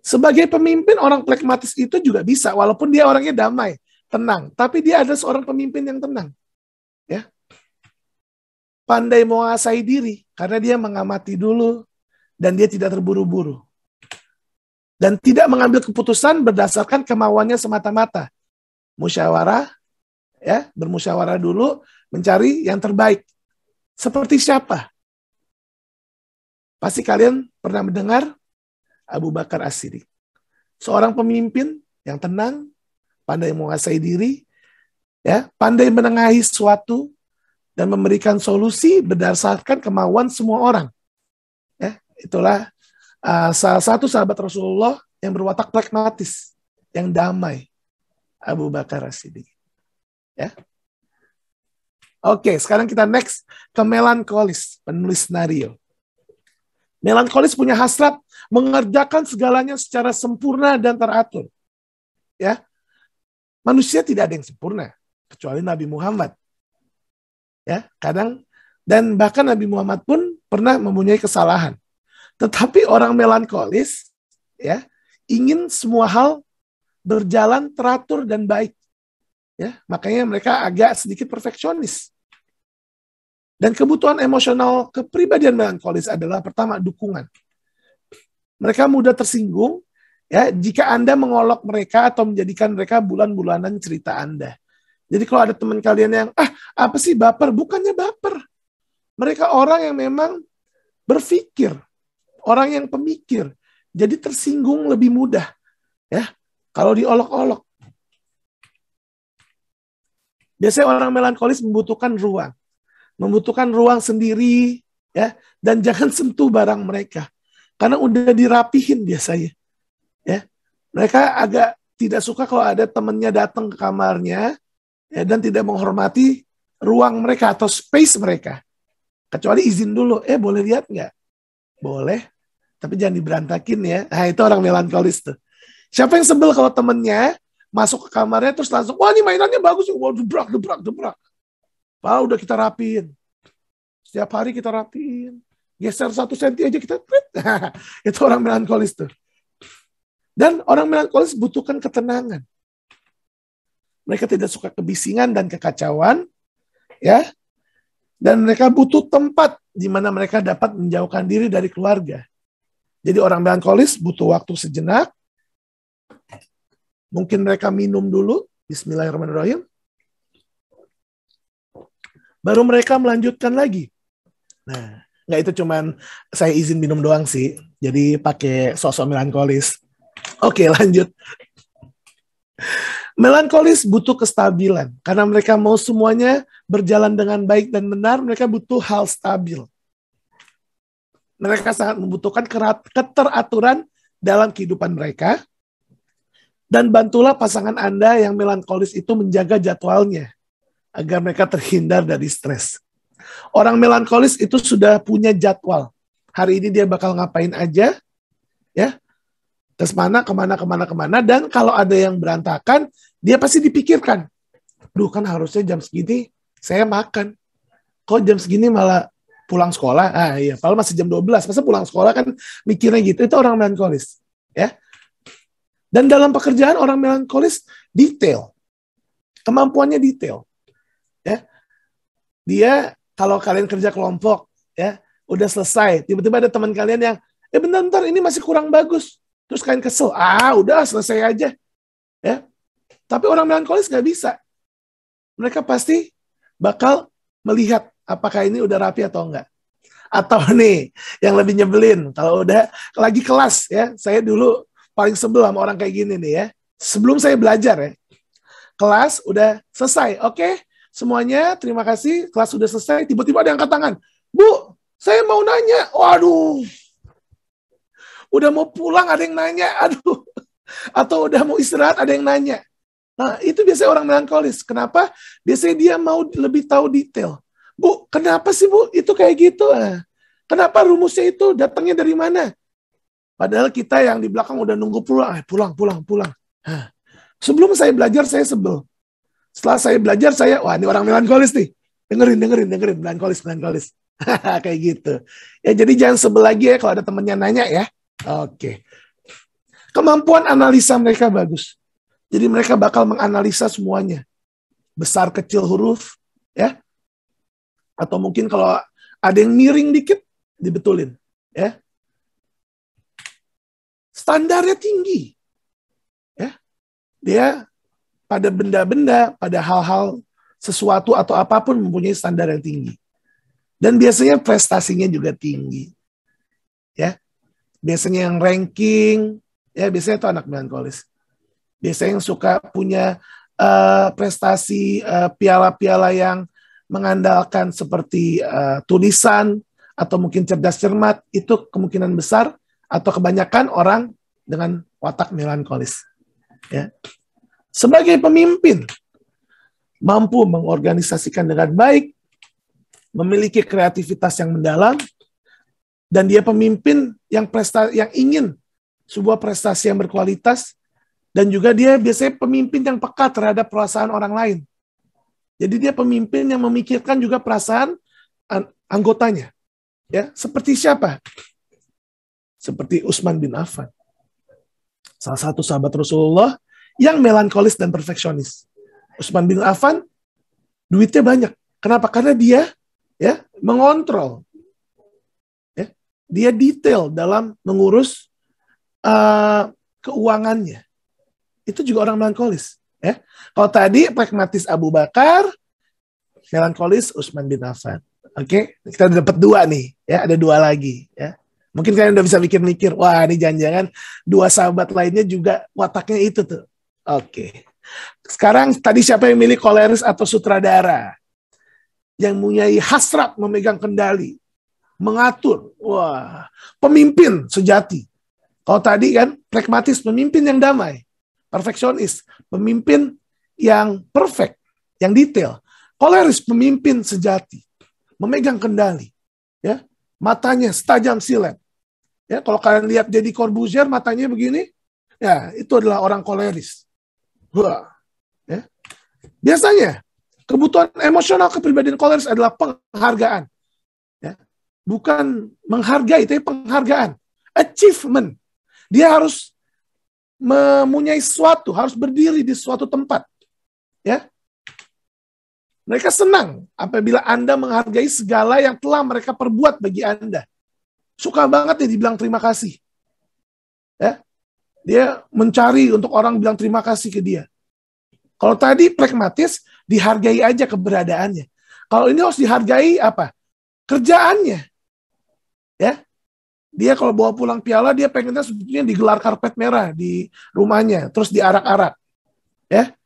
sebagai pemimpin orang pragmatis itu juga bisa walaupun dia orangnya damai, tenang, tapi dia adalah seorang pemimpin yang tenang. Ya. Pandai menguasai diri karena dia mengamati dulu dan dia tidak terburu-buru. Dan tidak mengambil keputusan berdasarkan kemauannya semata-mata. Musyawarah ya bermusyawarah dulu mencari yang terbaik seperti siapa pasti kalian pernah mendengar Abu Bakar As-Siddiq seorang pemimpin yang tenang pandai menguasai diri ya pandai menengahi sesuatu dan memberikan solusi berdasarkan kemauan semua orang ya itulah uh, salah satu sahabat Rasulullah yang berwatak pragmatis yang damai Abu Bakar As-Siddiq Ya. Oke, sekarang kita next ke melankolis, penulis senario. Melankolis punya hasrat mengerjakan segalanya secara sempurna dan teratur. Ya. Manusia tidak ada yang sempurna kecuali Nabi Muhammad. Ya, kadang dan bahkan Nabi Muhammad pun pernah mempunyai kesalahan. Tetapi orang melankolis ya ingin semua hal berjalan teratur dan baik. Ya, makanya mereka agak sedikit perfeksionis. Dan kebutuhan emosional kepribadian melankolis adalah pertama dukungan. Mereka mudah tersinggung ya jika Anda mengolok mereka atau menjadikan mereka bulan-bulanan cerita Anda. Jadi kalau ada teman kalian yang ah apa sih baper? Bukannya baper. Mereka orang yang memang berpikir, orang yang pemikir. Jadi tersinggung lebih mudah. Ya, kalau diolok-olok. Biasanya orang melankolis membutuhkan ruang, membutuhkan ruang sendiri, ya, dan jangan sentuh barang mereka karena udah dirapihin biasanya, ya. Mereka agak tidak suka kalau ada temennya datang ke kamarnya ya, dan tidak menghormati ruang mereka atau space mereka. Kecuali izin dulu, eh boleh lihat nggak? Boleh, tapi jangan diberantakin ya. Nah itu orang melankolis tuh. Siapa yang sebel kalau temennya masuk ke kamarnya terus langsung wah ini mainannya bagus wah debrak debrak debrak Pak udah kita rapiin setiap hari kita rapiin geser satu senti aja kita itu orang melankolis tuh dan orang melankolis butuhkan ketenangan mereka tidak suka kebisingan dan kekacauan ya dan mereka butuh tempat di mana mereka dapat menjauhkan diri dari keluarga. Jadi orang melankolis butuh waktu sejenak Mungkin mereka minum dulu, bismillahirrahmanirrahim. Baru mereka melanjutkan lagi. Nah, nggak itu cuman saya izin minum doang sih. Jadi pakai sosok melankolis. Oke, lanjut. Melankolis butuh kestabilan karena mereka mau semuanya berjalan dengan baik dan benar, mereka butuh hal stabil. Mereka sangat membutuhkan keteraturan dalam kehidupan mereka dan bantulah pasangan Anda yang melankolis itu menjaga jadwalnya agar mereka terhindar dari stres. Orang melankolis itu sudah punya jadwal. Hari ini dia bakal ngapain aja, ya. Terus mana, kemana, kemana, kemana. Dan kalau ada yang berantakan, dia pasti dipikirkan. Duh, kan harusnya jam segini saya makan. Kok jam segini malah pulang sekolah? Ah iya, padahal masih jam 12. Masa pulang sekolah kan mikirnya gitu. Itu orang melankolis dan dalam pekerjaan orang melankolis detail. Kemampuannya detail. Ya. Dia kalau kalian kerja kelompok ya, udah selesai, tiba-tiba ada teman kalian yang eh bentar bentar ini masih kurang bagus. Terus kalian kesel, ah udah selesai aja. Ya. Tapi orang melankolis nggak bisa. Mereka pasti bakal melihat apakah ini udah rapi atau enggak atau nih yang lebih nyebelin kalau udah lagi kelas ya saya dulu paling sebel sama orang kayak gini nih ya. Sebelum saya belajar ya, kelas udah selesai. Oke, okay? semuanya terima kasih. Kelas sudah selesai. Tiba-tiba ada yang angkat tangan. Bu, saya mau nanya. Waduh, udah mau pulang ada yang nanya. Aduh, atau udah mau istirahat ada yang nanya. Nah, itu biasanya orang melankolis. Kenapa? Biasanya dia mau lebih tahu detail. Bu, kenapa sih Bu itu kayak gitu? ah kenapa rumusnya itu datangnya dari mana? Padahal kita yang di belakang udah nunggu pulang, eh, pulang, pulang, pulang. Sebelum saya belajar, saya sebel. Setelah saya belajar, saya, wah ini orang melankolis nih. Dengerin, dengerin, dengerin, melankolis, melankolis. Kayak gitu. Ya jadi jangan sebel lagi ya kalau ada temennya nanya ya. Oke. Okay. Kemampuan analisa mereka bagus. Jadi mereka bakal menganalisa semuanya. Besar kecil huruf, ya. Atau mungkin kalau ada yang miring dikit, dibetulin. ya standarnya tinggi. Ya. Dia pada benda-benda, pada hal-hal sesuatu atau apapun mempunyai standar yang tinggi. Dan biasanya prestasinya juga tinggi. Ya. Biasanya yang ranking, ya biasanya itu anak melankolis. Biasanya yang suka punya uh, prestasi eh, piala-piala uh, yang mengandalkan seperti uh, tulisan atau mungkin cerdas cermat itu kemungkinan besar atau kebanyakan orang dengan watak melankolis. Ya. Sebagai pemimpin, mampu mengorganisasikan dengan baik, memiliki kreativitas yang mendalam, dan dia pemimpin yang presta yang ingin sebuah prestasi yang berkualitas, dan juga dia biasanya pemimpin yang peka terhadap perasaan orang lain. Jadi dia pemimpin yang memikirkan juga perasaan anggotanya. Ya, seperti siapa? Seperti Usman bin Affan. Salah satu sahabat Rasulullah yang melankolis dan perfeksionis. Usman bin Affan duitnya banyak. Kenapa? Karena dia ya mengontrol. Ya, dia detail dalam mengurus uh, keuangannya. Itu juga orang melankolis. Ya. Kalau tadi pragmatis Abu Bakar, melankolis Usman bin Affan. Oke, okay? kita dapat dua nih, ya ada dua lagi, ya. Mungkin kalian udah bisa mikir-mikir, wah ini jangan-jangan dua sahabat lainnya juga wataknya itu tuh. Oke. Okay. Sekarang tadi siapa yang milih koleris atau sutradara? Yang mempunyai hasrat memegang kendali, mengatur, wah, pemimpin sejati. Kalau tadi kan pragmatis, pemimpin yang damai, perfeksionis, pemimpin yang perfect, yang detail. Koleris pemimpin sejati, memegang kendali, ya matanya setajam silet. Ya, kalau kalian lihat Deddy Corbuzier matanya begini, ya itu adalah orang koleris. Wah. Ya. Biasanya kebutuhan emosional kepribadian koleris adalah penghargaan. Ya. Bukan menghargai, tapi penghargaan. Achievement. Dia harus mempunyai sesuatu, harus berdiri di suatu tempat. Ya. Mereka senang apabila Anda menghargai segala yang telah mereka perbuat bagi Anda. Suka banget ya dibilang terima kasih. Ya. Dia mencari untuk orang bilang terima kasih ke dia. Kalau tadi pragmatis, dihargai aja keberadaannya. Kalau ini harus dihargai apa? Kerjaannya. Ya. Dia kalau bawa pulang piala, dia pengennya sebetulnya digelar karpet merah di rumahnya, terus diarak-arak. Ya.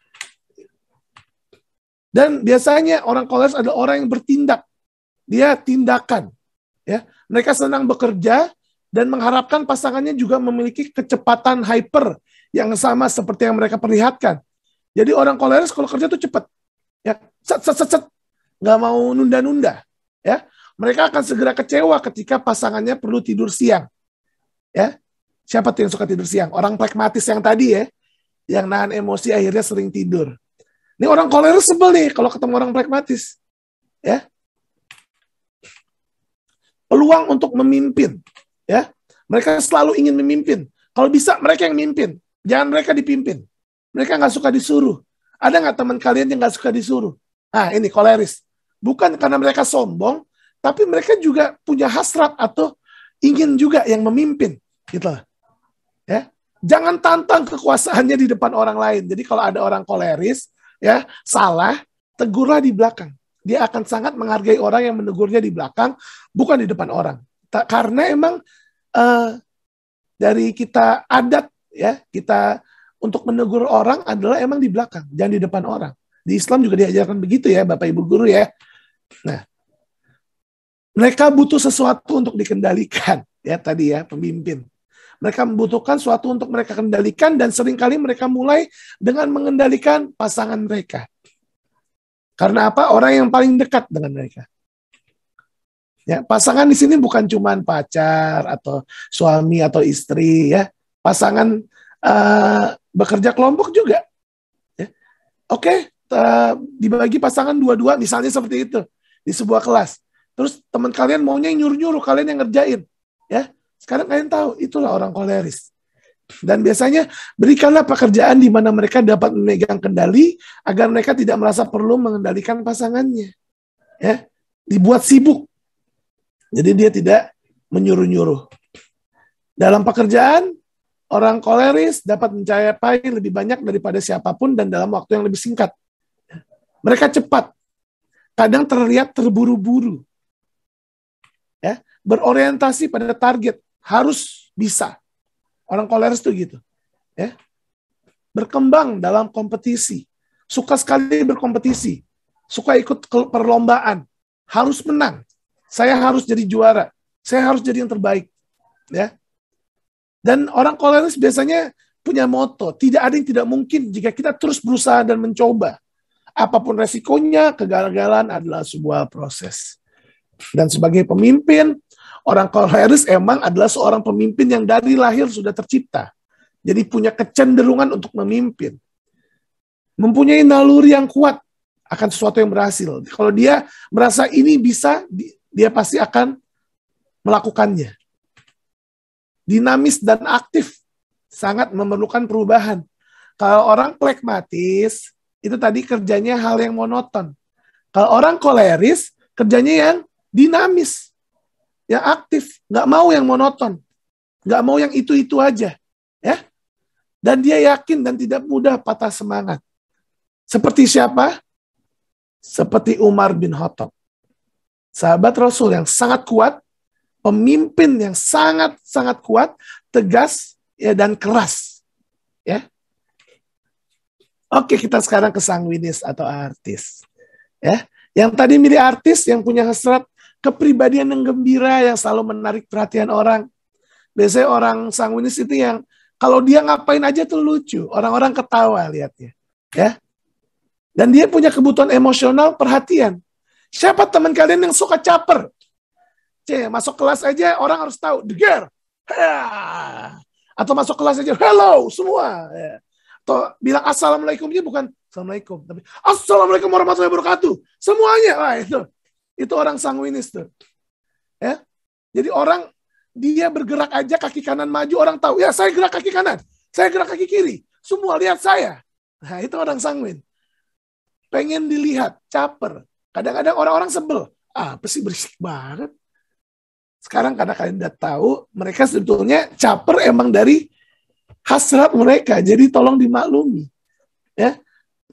Dan biasanya orang koleris adalah orang yang bertindak. Dia tindakan. Ya, mereka senang bekerja dan mengharapkan pasangannya juga memiliki kecepatan hyper yang sama seperti yang mereka perlihatkan. Jadi orang koleris kalau kerja tuh cepat. Ya, set set set, set. nggak mau nunda-nunda. Ya, mereka akan segera kecewa ketika pasangannya perlu tidur siang. Ya, siapa tuh yang suka tidur siang? Orang pragmatis yang tadi ya, yang nahan emosi akhirnya sering tidur. Ini orang koleris sebel nih kalau ketemu orang pragmatis. Ya. Peluang untuk memimpin, ya. Mereka selalu ingin memimpin. Kalau bisa mereka yang memimpin, jangan mereka dipimpin. Mereka nggak suka disuruh. Ada nggak teman kalian yang nggak suka disuruh? Ah ini koleris. Bukan karena mereka sombong, tapi mereka juga punya hasrat atau ingin juga yang memimpin, gitu lah. Ya, jangan tantang kekuasaannya di depan orang lain. Jadi kalau ada orang koleris, ya salah, tegurlah di belakang. Dia akan sangat menghargai orang yang menegurnya di belakang, bukan di depan orang. Ta karena emang uh, dari kita adat ya kita untuk menegur orang adalah emang di belakang, jangan di depan orang. Di Islam juga diajarkan begitu ya, Bapak Ibu guru ya. Nah, mereka butuh sesuatu untuk dikendalikan ya tadi ya pemimpin mereka membutuhkan suatu untuk mereka kendalikan dan seringkali mereka mulai dengan mengendalikan pasangan mereka. Karena apa? Orang yang paling dekat dengan mereka. Ya, pasangan di sini bukan cuma pacar atau suami atau istri ya. Pasangan uh, bekerja kelompok juga. Ya. Oke, okay, uh, eh, dibagi pasangan dua-dua misalnya seperti itu di sebuah kelas. Terus teman kalian maunya nyuruh-nyuruh kalian yang ngerjain. Sekarang kalian tahu, itulah orang koleris. Dan biasanya berikanlah pekerjaan di mana mereka dapat memegang kendali agar mereka tidak merasa perlu mengendalikan pasangannya. Ya, dibuat sibuk. Jadi dia tidak menyuruh-nyuruh. Dalam pekerjaan, orang koleris dapat mencapai lebih banyak daripada siapapun dan dalam waktu yang lebih singkat. Mereka cepat, kadang terlihat terburu-buru. Ya, berorientasi pada target harus bisa. Orang koleris tuh gitu. Ya. Berkembang dalam kompetisi. Suka sekali berkompetisi. Suka ikut perlombaan. Harus menang. Saya harus jadi juara. Saya harus jadi yang terbaik. Ya. Dan orang koleris biasanya punya moto, tidak ada yang tidak mungkin jika kita terus berusaha dan mencoba. Apapun resikonya, kegagalan adalah sebuah proses. Dan sebagai pemimpin, Orang Kolheris emang adalah seorang pemimpin yang dari lahir sudah tercipta. Jadi punya kecenderungan untuk memimpin. Mempunyai naluri yang kuat akan sesuatu yang berhasil. Kalau dia merasa ini bisa, dia pasti akan melakukannya. Dinamis dan aktif sangat memerlukan perubahan. Kalau orang pragmatis, itu tadi kerjanya hal yang monoton. Kalau orang koleris, kerjanya yang dinamis yang aktif, nggak mau yang monoton, nggak mau yang itu-itu aja, ya. Dan dia yakin dan tidak mudah patah semangat. Seperti siapa? Seperti Umar bin Khattab. Sahabat Rasul yang sangat kuat, pemimpin yang sangat-sangat kuat, tegas ya dan keras. Ya. Oke, kita sekarang ke sanguinis atau artis. Ya. Yang tadi milih artis yang punya hasrat kepribadian yang gembira yang selalu menarik perhatian orang. Biasanya orang sanguinis itu yang kalau dia ngapain aja tuh lucu, orang-orang ketawa lihatnya, ya. Dan dia punya kebutuhan emosional perhatian. Siapa teman kalian yang suka caper? C, masuk kelas aja orang harus tahu, deger. Atau masuk kelas aja, hello semua. Ya. Atau bilang assalamualaikumnya bukan assalamualaikum, tapi assalamualaikum warahmatullahi wabarakatuh. Semuanya, wah itu itu orang sanguinis tuh. Ya. Jadi orang dia bergerak aja kaki kanan maju orang tahu, ya saya gerak kaki kanan, saya gerak kaki kiri. Semua lihat saya. Nah, itu orang sanguin. Pengen dilihat, caper. Kadang-kadang orang-orang sebel. Ah, pasti berisik banget. Sekarang karena kalian udah tahu, mereka sebetulnya caper emang dari hasrat mereka. Jadi tolong dimaklumi. Ya.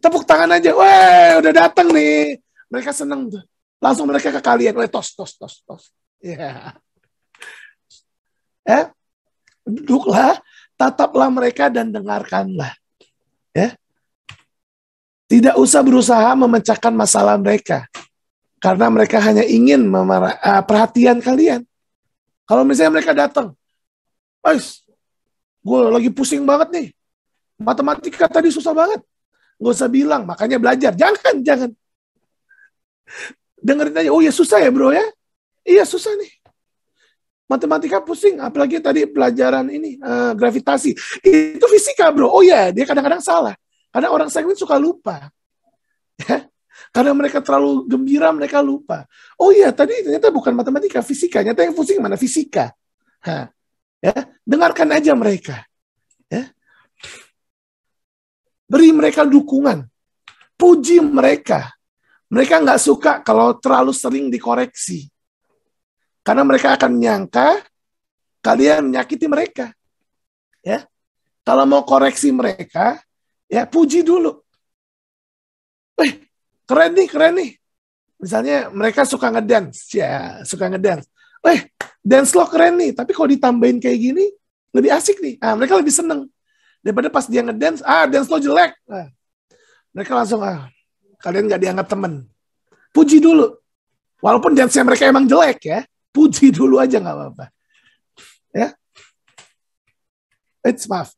Tepuk tangan aja. Wah, udah datang nih. Mereka seneng tuh. Langsung mereka ke kalian oleh tos, tos, tos, tos. Ya. Yeah. ya. Duduklah, tataplah mereka dan dengarkanlah. Ya. Tidak usah berusaha memecahkan masalah mereka. Karena mereka hanya ingin memarah, eh, perhatian kalian. Kalau misalnya mereka datang, Guys, gue lagi pusing banget nih. Matematika tadi susah banget. Gak usah bilang, makanya belajar. Jangan, jangan dengerin aja, oh ya susah ya bro ya. Iya susah nih. Matematika pusing, apalagi tadi pelajaran ini, uh, gravitasi. Itu fisika bro, oh ya dia kadang-kadang salah. Karena orang segmen suka lupa. Ya? Karena mereka terlalu gembira, mereka lupa. Oh iya, tadi ternyata bukan matematika, fisika. ternyata yang pusing mana? Fisika. Ha. Ya, dengarkan aja mereka. Ya. Beri mereka dukungan. Puji mereka mereka nggak suka kalau terlalu sering dikoreksi. Karena mereka akan menyangka kalian menyakiti mereka. Ya. Kalau mau koreksi mereka, ya puji dulu. Eh, keren nih, keren nih. Misalnya mereka suka ngedance, ya suka ngedance. Eh, dance lo keren nih, tapi kalau ditambahin kayak gini, lebih asik nih. Ah, mereka lebih seneng. Daripada pas dia ngedance, ah dance lo jelek. Nah, mereka langsung, ah, kalian nggak dianggap temen. Puji dulu. Walaupun dance mereka emang jelek ya, puji dulu aja nggak apa-apa. Ya, it's maaf.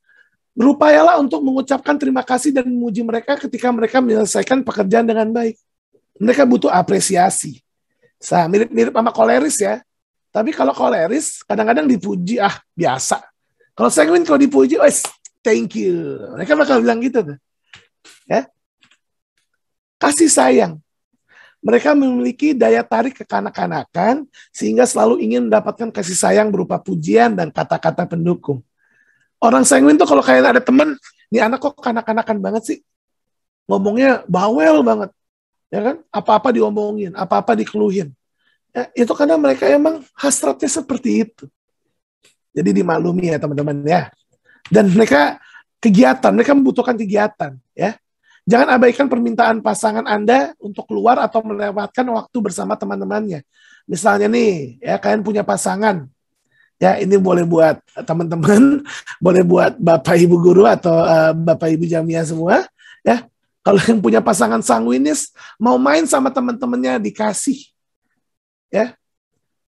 Berupayalah untuk mengucapkan terima kasih dan memuji mereka ketika mereka menyelesaikan pekerjaan dengan baik. Mereka butuh apresiasi. Nah, mirip-mirip sama koleris ya. Tapi kalau koleris, kadang-kadang dipuji, ah, biasa. Kalau sanguin kalau dipuji, oh thank you. Mereka bakal bilang gitu tuh. Ya? kasih sayang. Mereka memiliki daya tarik kekanak-kanakan sehingga selalu ingin mendapatkan kasih sayang berupa pujian dan kata-kata pendukung. Orang sanguin tuh kalau kalian ada temen, nih anak kok kanak-kanakan banget sih? Ngomongnya bawel banget. Ya kan? Apa-apa diomongin, apa-apa dikeluhin. Ya, itu karena mereka emang hasratnya seperti itu. Jadi dimaklumi ya teman-teman ya. Dan mereka kegiatan, mereka membutuhkan kegiatan ya. Jangan abaikan permintaan pasangan Anda untuk keluar atau melewatkan waktu bersama teman-temannya. Misalnya nih, ya kalian punya pasangan. Ya, ini boleh buat teman-teman, boleh buat Bapak Ibu guru atau uh, Bapak Ibu jamiah semua, ya. Kalau yang punya pasangan sanguinis mau main sama teman-temannya dikasih. Ya.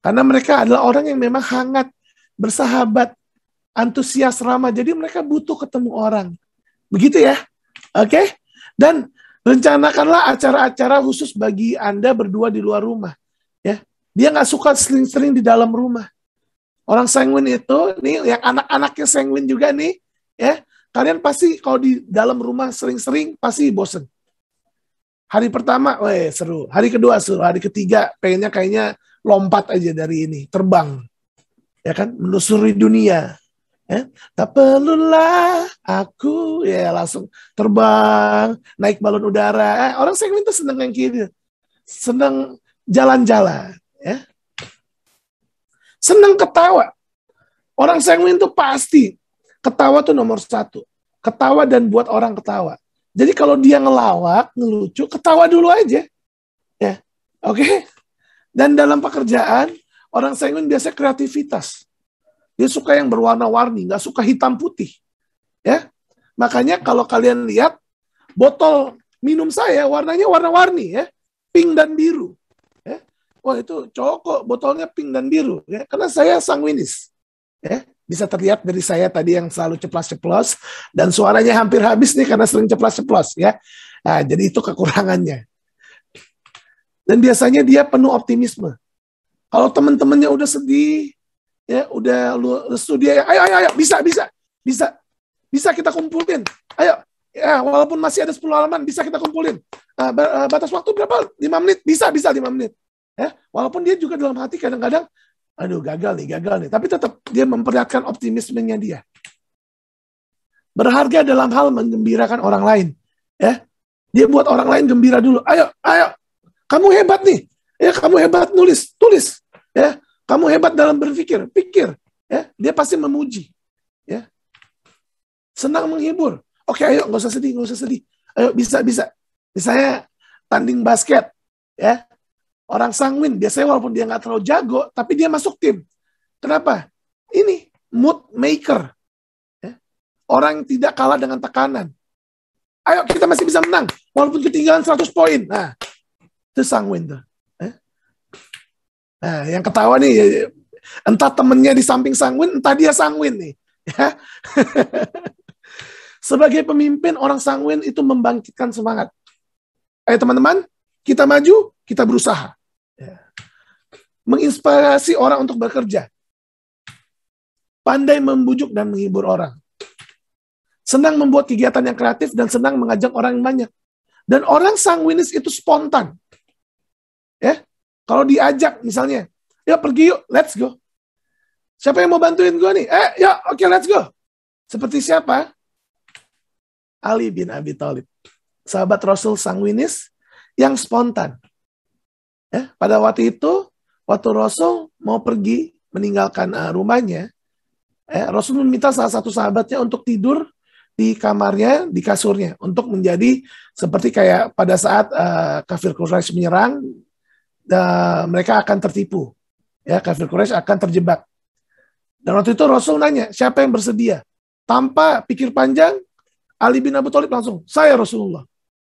Karena mereka adalah orang yang memang hangat, bersahabat, antusias ramah. Jadi mereka butuh ketemu orang. Begitu ya. Oke? Okay? Dan rencanakanlah acara-acara khusus bagi Anda berdua di luar rumah. Ya, Dia nggak suka sering-sering di dalam rumah. Orang sanguin itu, nih yang anak-anaknya sanguin juga nih, ya kalian pasti kalau di dalam rumah sering-sering pasti bosen. Hari pertama, weh seru. Hari kedua seru. Hari ketiga pengennya kayaknya lompat aja dari ini, terbang. Ya kan, menelusuri dunia ya, tak perlulah aku ya langsung terbang naik balon udara eh, orang segmen itu seneng yang kiri gitu. seneng jalan-jalan ya seneng ketawa orang segmen itu pasti ketawa tuh nomor satu ketawa dan buat orang ketawa jadi kalau dia ngelawak ngelucu ketawa dulu aja ya oke okay? dan dalam pekerjaan orang segmen biasanya kreativitas dia suka yang berwarna-warni, nggak suka hitam putih. Ya, makanya kalau kalian lihat botol minum saya warnanya warna-warni ya, pink dan biru. Ya. Wah itu cowok botolnya pink dan biru ya, karena saya sanguinis. Ya, bisa terlihat dari saya tadi yang selalu ceplos ceplos dan suaranya hampir habis nih karena sering ceplos ceplos ya. Nah, jadi itu kekurangannya. Dan biasanya dia penuh optimisme. Kalau teman-temannya udah sedih, ya udah lu studi ya. ayo ayo ayo bisa bisa bisa bisa kita kumpulin ayo ya walaupun masih ada 10 halaman bisa kita kumpulin uh, batas waktu berapa 5 menit bisa bisa 5 menit ya walaupun dia juga dalam hati kadang-kadang aduh gagal nih gagal nih tapi tetap dia memperlihatkan optimismenya dia berharga dalam hal menggembirakan orang lain ya dia buat orang lain gembira dulu ayo ayo kamu hebat nih ya kamu hebat nulis tulis ya kamu hebat dalam berpikir, pikir. Ya, dia pasti memuji. Ya. Senang menghibur. Oke, ayo nggak usah sedih, nggak usah sedih. Ayo bisa bisa. Misalnya tanding basket, ya. Orang sangwin, biasanya walaupun dia nggak terlalu jago, tapi dia masuk tim. Kenapa? Ini mood maker. Ya. Orang yang tidak kalah dengan tekanan. Ayo kita masih bisa menang, walaupun ketinggalan 100 poin. Nah, itu sangwin tuh. Nah, yang ketawa nih entah temennya di samping Sangwin, entah dia Sangwin nih. Ya. Sebagai pemimpin orang Sangwin itu membangkitkan semangat. Ayo teman-teman, kita maju, kita berusaha. Ya. Menginspirasi orang untuk bekerja. Pandai membujuk dan menghibur orang. Senang membuat kegiatan yang kreatif dan senang mengajak orang yang banyak. Dan orang sangwinis itu spontan. Ya, kalau diajak misalnya, ya pergi yuk, let's go. Siapa yang mau bantuin gue nih? Eh, ya oke okay, let's go. Seperti siapa? Ali bin Abi Thalib. Sahabat Rasul sanguinis yang spontan. Ya, pada waktu itu, waktu Rasul mau pergi meninggalkan uh, rumahnya, eh, Rasul meminta salah satu sahabatnya untuk tidur di kamarnya, di kasurnya, untuk menjadi seperti kayak pada saat uh, kafir Quraisy menyerang, uh, mereka akan tertipu. Ya, kafir Quraisy akan terjebak. Dan waktu itu Rasul nanya, siapa yang bersedia? Tanpa pikir panjang, Ali bin Abu Thalib langsung, saya Rasulullah.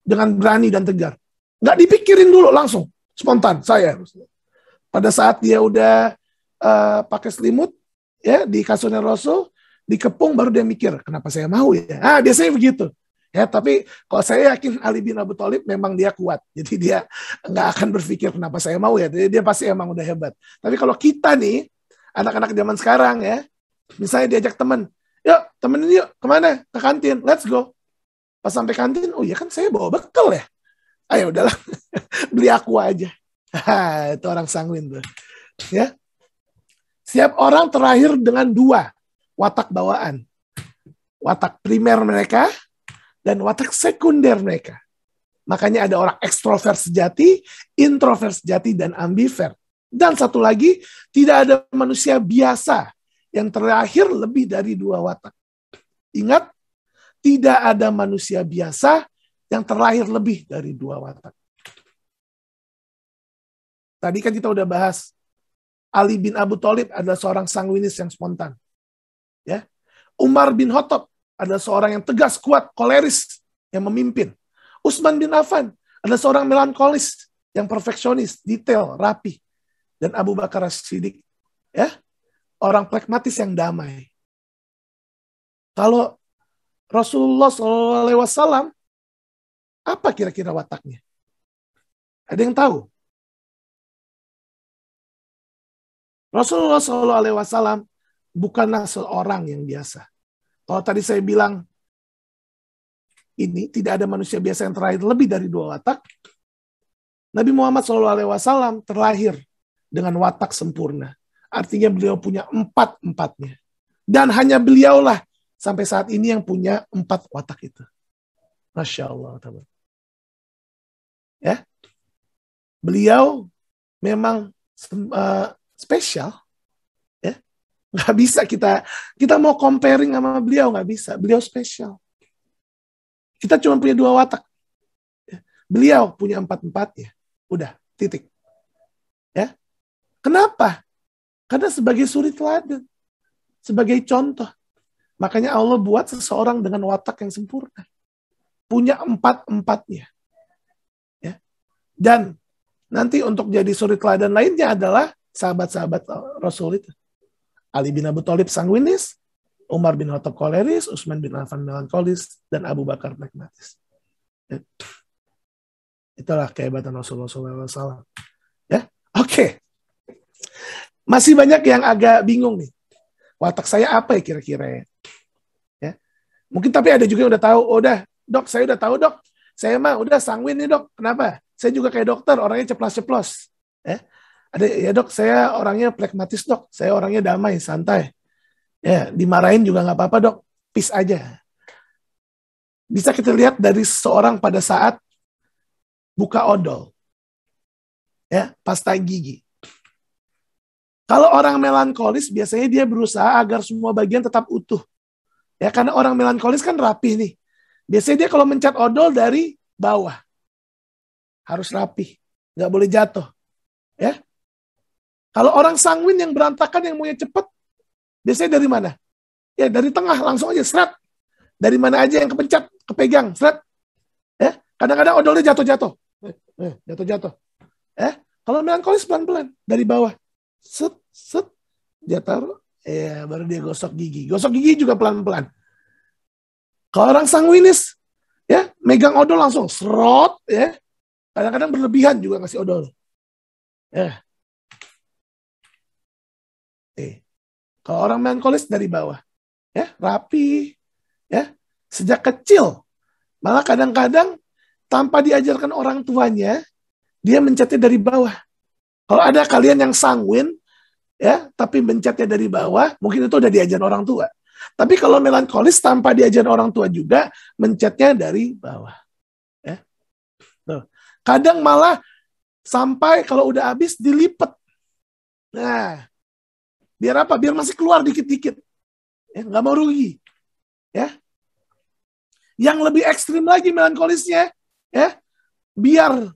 Dengan berani dan tegar. Nggak dipikirin dulu, langsung. Spontan, saya Pada saat dia udah uh, pakai selimut, ya di kasurnya Rasul, dikepung baru dia mikir, kenapa saya mau ya? Ah, biasanya begitu. Ya, tapi kalau saya yakin Ali bin Abu Thalib memang dia kuat. Jadi dia nggak akan berpikir kenapa saya mau ya. Jadi dia pasti emang udah hebat. Tapi kalau kita nih, anak-anak zaman sekarang ya, misalnya diajak temen, yuk temen ini yuk kemana? Ke kantin, let's go. Pas sampai kantin, oh iya kan saya bawa bekal ya. Ayo ah, ya udahlah, beli aku aja. itu orang sanguin tuh. Ya. Setiap orang terakhir dengan dua watak bawaan. Watak primer mereka, dan watak sekunder mereka. Makanya ada orang ekstrovert sejati, introvert sejati, dan ambivert. Dan satu lagi, tidak ada manusia biasa yang terakhir lebih dari dua watak. Ingat, tidak ada manusia biasa yang terlahir lebih dari dua watak. Tadi kan kita udah bahas, Ali bin Abu Thalib adalah seorang sanguinis yang spontan. Ya, Umar bin Khattab adalah seorang yang tegas, kuat, koleris, yang memimpin. Usman bin Affan adalah seorang melankolis, yang perfeksionis, detail, rapi. Dan Abu Bakar Siddiq, ya, orang pragmatis yang damai. Kalau Rasulullah SAW, apa kira-kira wataknya? Ada yang tahu? Rasulullah SAW bukanlah seorang yang biasa. Kalau tadi saya bilang ini tidak ada manusia biasa yang terlahir lebih dari dua watak, Nabi Muhammad SAW terlahir dengan watak sempurna. Artinya beliau punya empat-empatnya. Dan hanya beliaulah sampai saat ini yang punya empat watak itu. Masya Allah. Ya. Beliau memang uh, spesial Nggak bisa kita kita mau comparing sama beliau nggak bisa. Beliau spesial. Kita cuma punya dua watak. Ya, beliau punya empat empat ya Udah titik. Ya. Kenapa? Karena sebagai suri teladan, sebagai contoh. Makanya Allah buat seseorang dengan watak yang sempurna. Punya empat-empatnya. Ya. Dan nanti untuk jadi suri teladan lainnya adalah sahabat-sahabat Rasul itu. Ali bin Abu Thalib sanguinis, Umar bin Khattab koleris, Utsman bin Affan melankolis, dan Abu Bakar pragmatis. Ya. Itulah kehebatan Rasulullah SAW. Ya, oke. Okay. Masih banyak yang agak bingung nih. Watak saya apa ya kira-kira ya? ya? Mungkin tapi ada juga yang udah tahu, oh, udah, dok, saya udah tahu dok. Saya mah udah sangwin nih dok. Kenapa? Saya juga kayak dokter, orangnya ceplos-ceplos. Ya? ada ya dok saya orangnya pragmatis dok saya orangnya damai santai ya dimarahin juga nggak apa-apa dok peace aja bisa kita lihat dari seorang pada saat buka odol ya pasta gigi kalau orang melankolis biasanya dia berusaha agar semua bagian tetap utuh ya karena orang melankolis kan rapi nih biasanya dia kalau mencat odol dari bawah harus rapi nggak boleh jatuh ya kalau orang sangwin yang berantakan, yang maunya cepat, biasanya dari mana? Ya, dari tengah, langsung aja, seret. Dari mana aja yang kepencet, kepegang, seret. Ya, kadang-kadang odolnya jatuh-jatuh. Eh, eh, jatuh-jatuh. Eh, kalau melankolis pelan-pelan, dari bawah. Set, set, dia taruh, ya, baru dia gosok gigi. Gosok gigi juga pelan-pelan. Kalau orang sanguinis, ya, megang odol langsung, serot, ya. Kadang-kadang berlebihan juga ngasih odol. Ya, Kalau orang melankolis dari bawah, ya rapi, ya sejak kecil. Malah kadang-kadang tanpa diajarkan orang tuanya, dia mencetnya dari bawah. Kalau ada kalian yang sanguin, ya tapi mencetnya dari bawah, mungkin itu udah diajar orang tua. Tapi kalau melankolis tanpa diajar orang tua juga, mencetnya dari bawah. Ya. Tuh. Kadang malah sampai kalau udah habis dilipet. Nah, Biar apa? Biar masih keluar dikit-dikit. Ya, nggak mau rugi. Ya. Yang lebih ekstrim lagi melankolisnya, ya, biar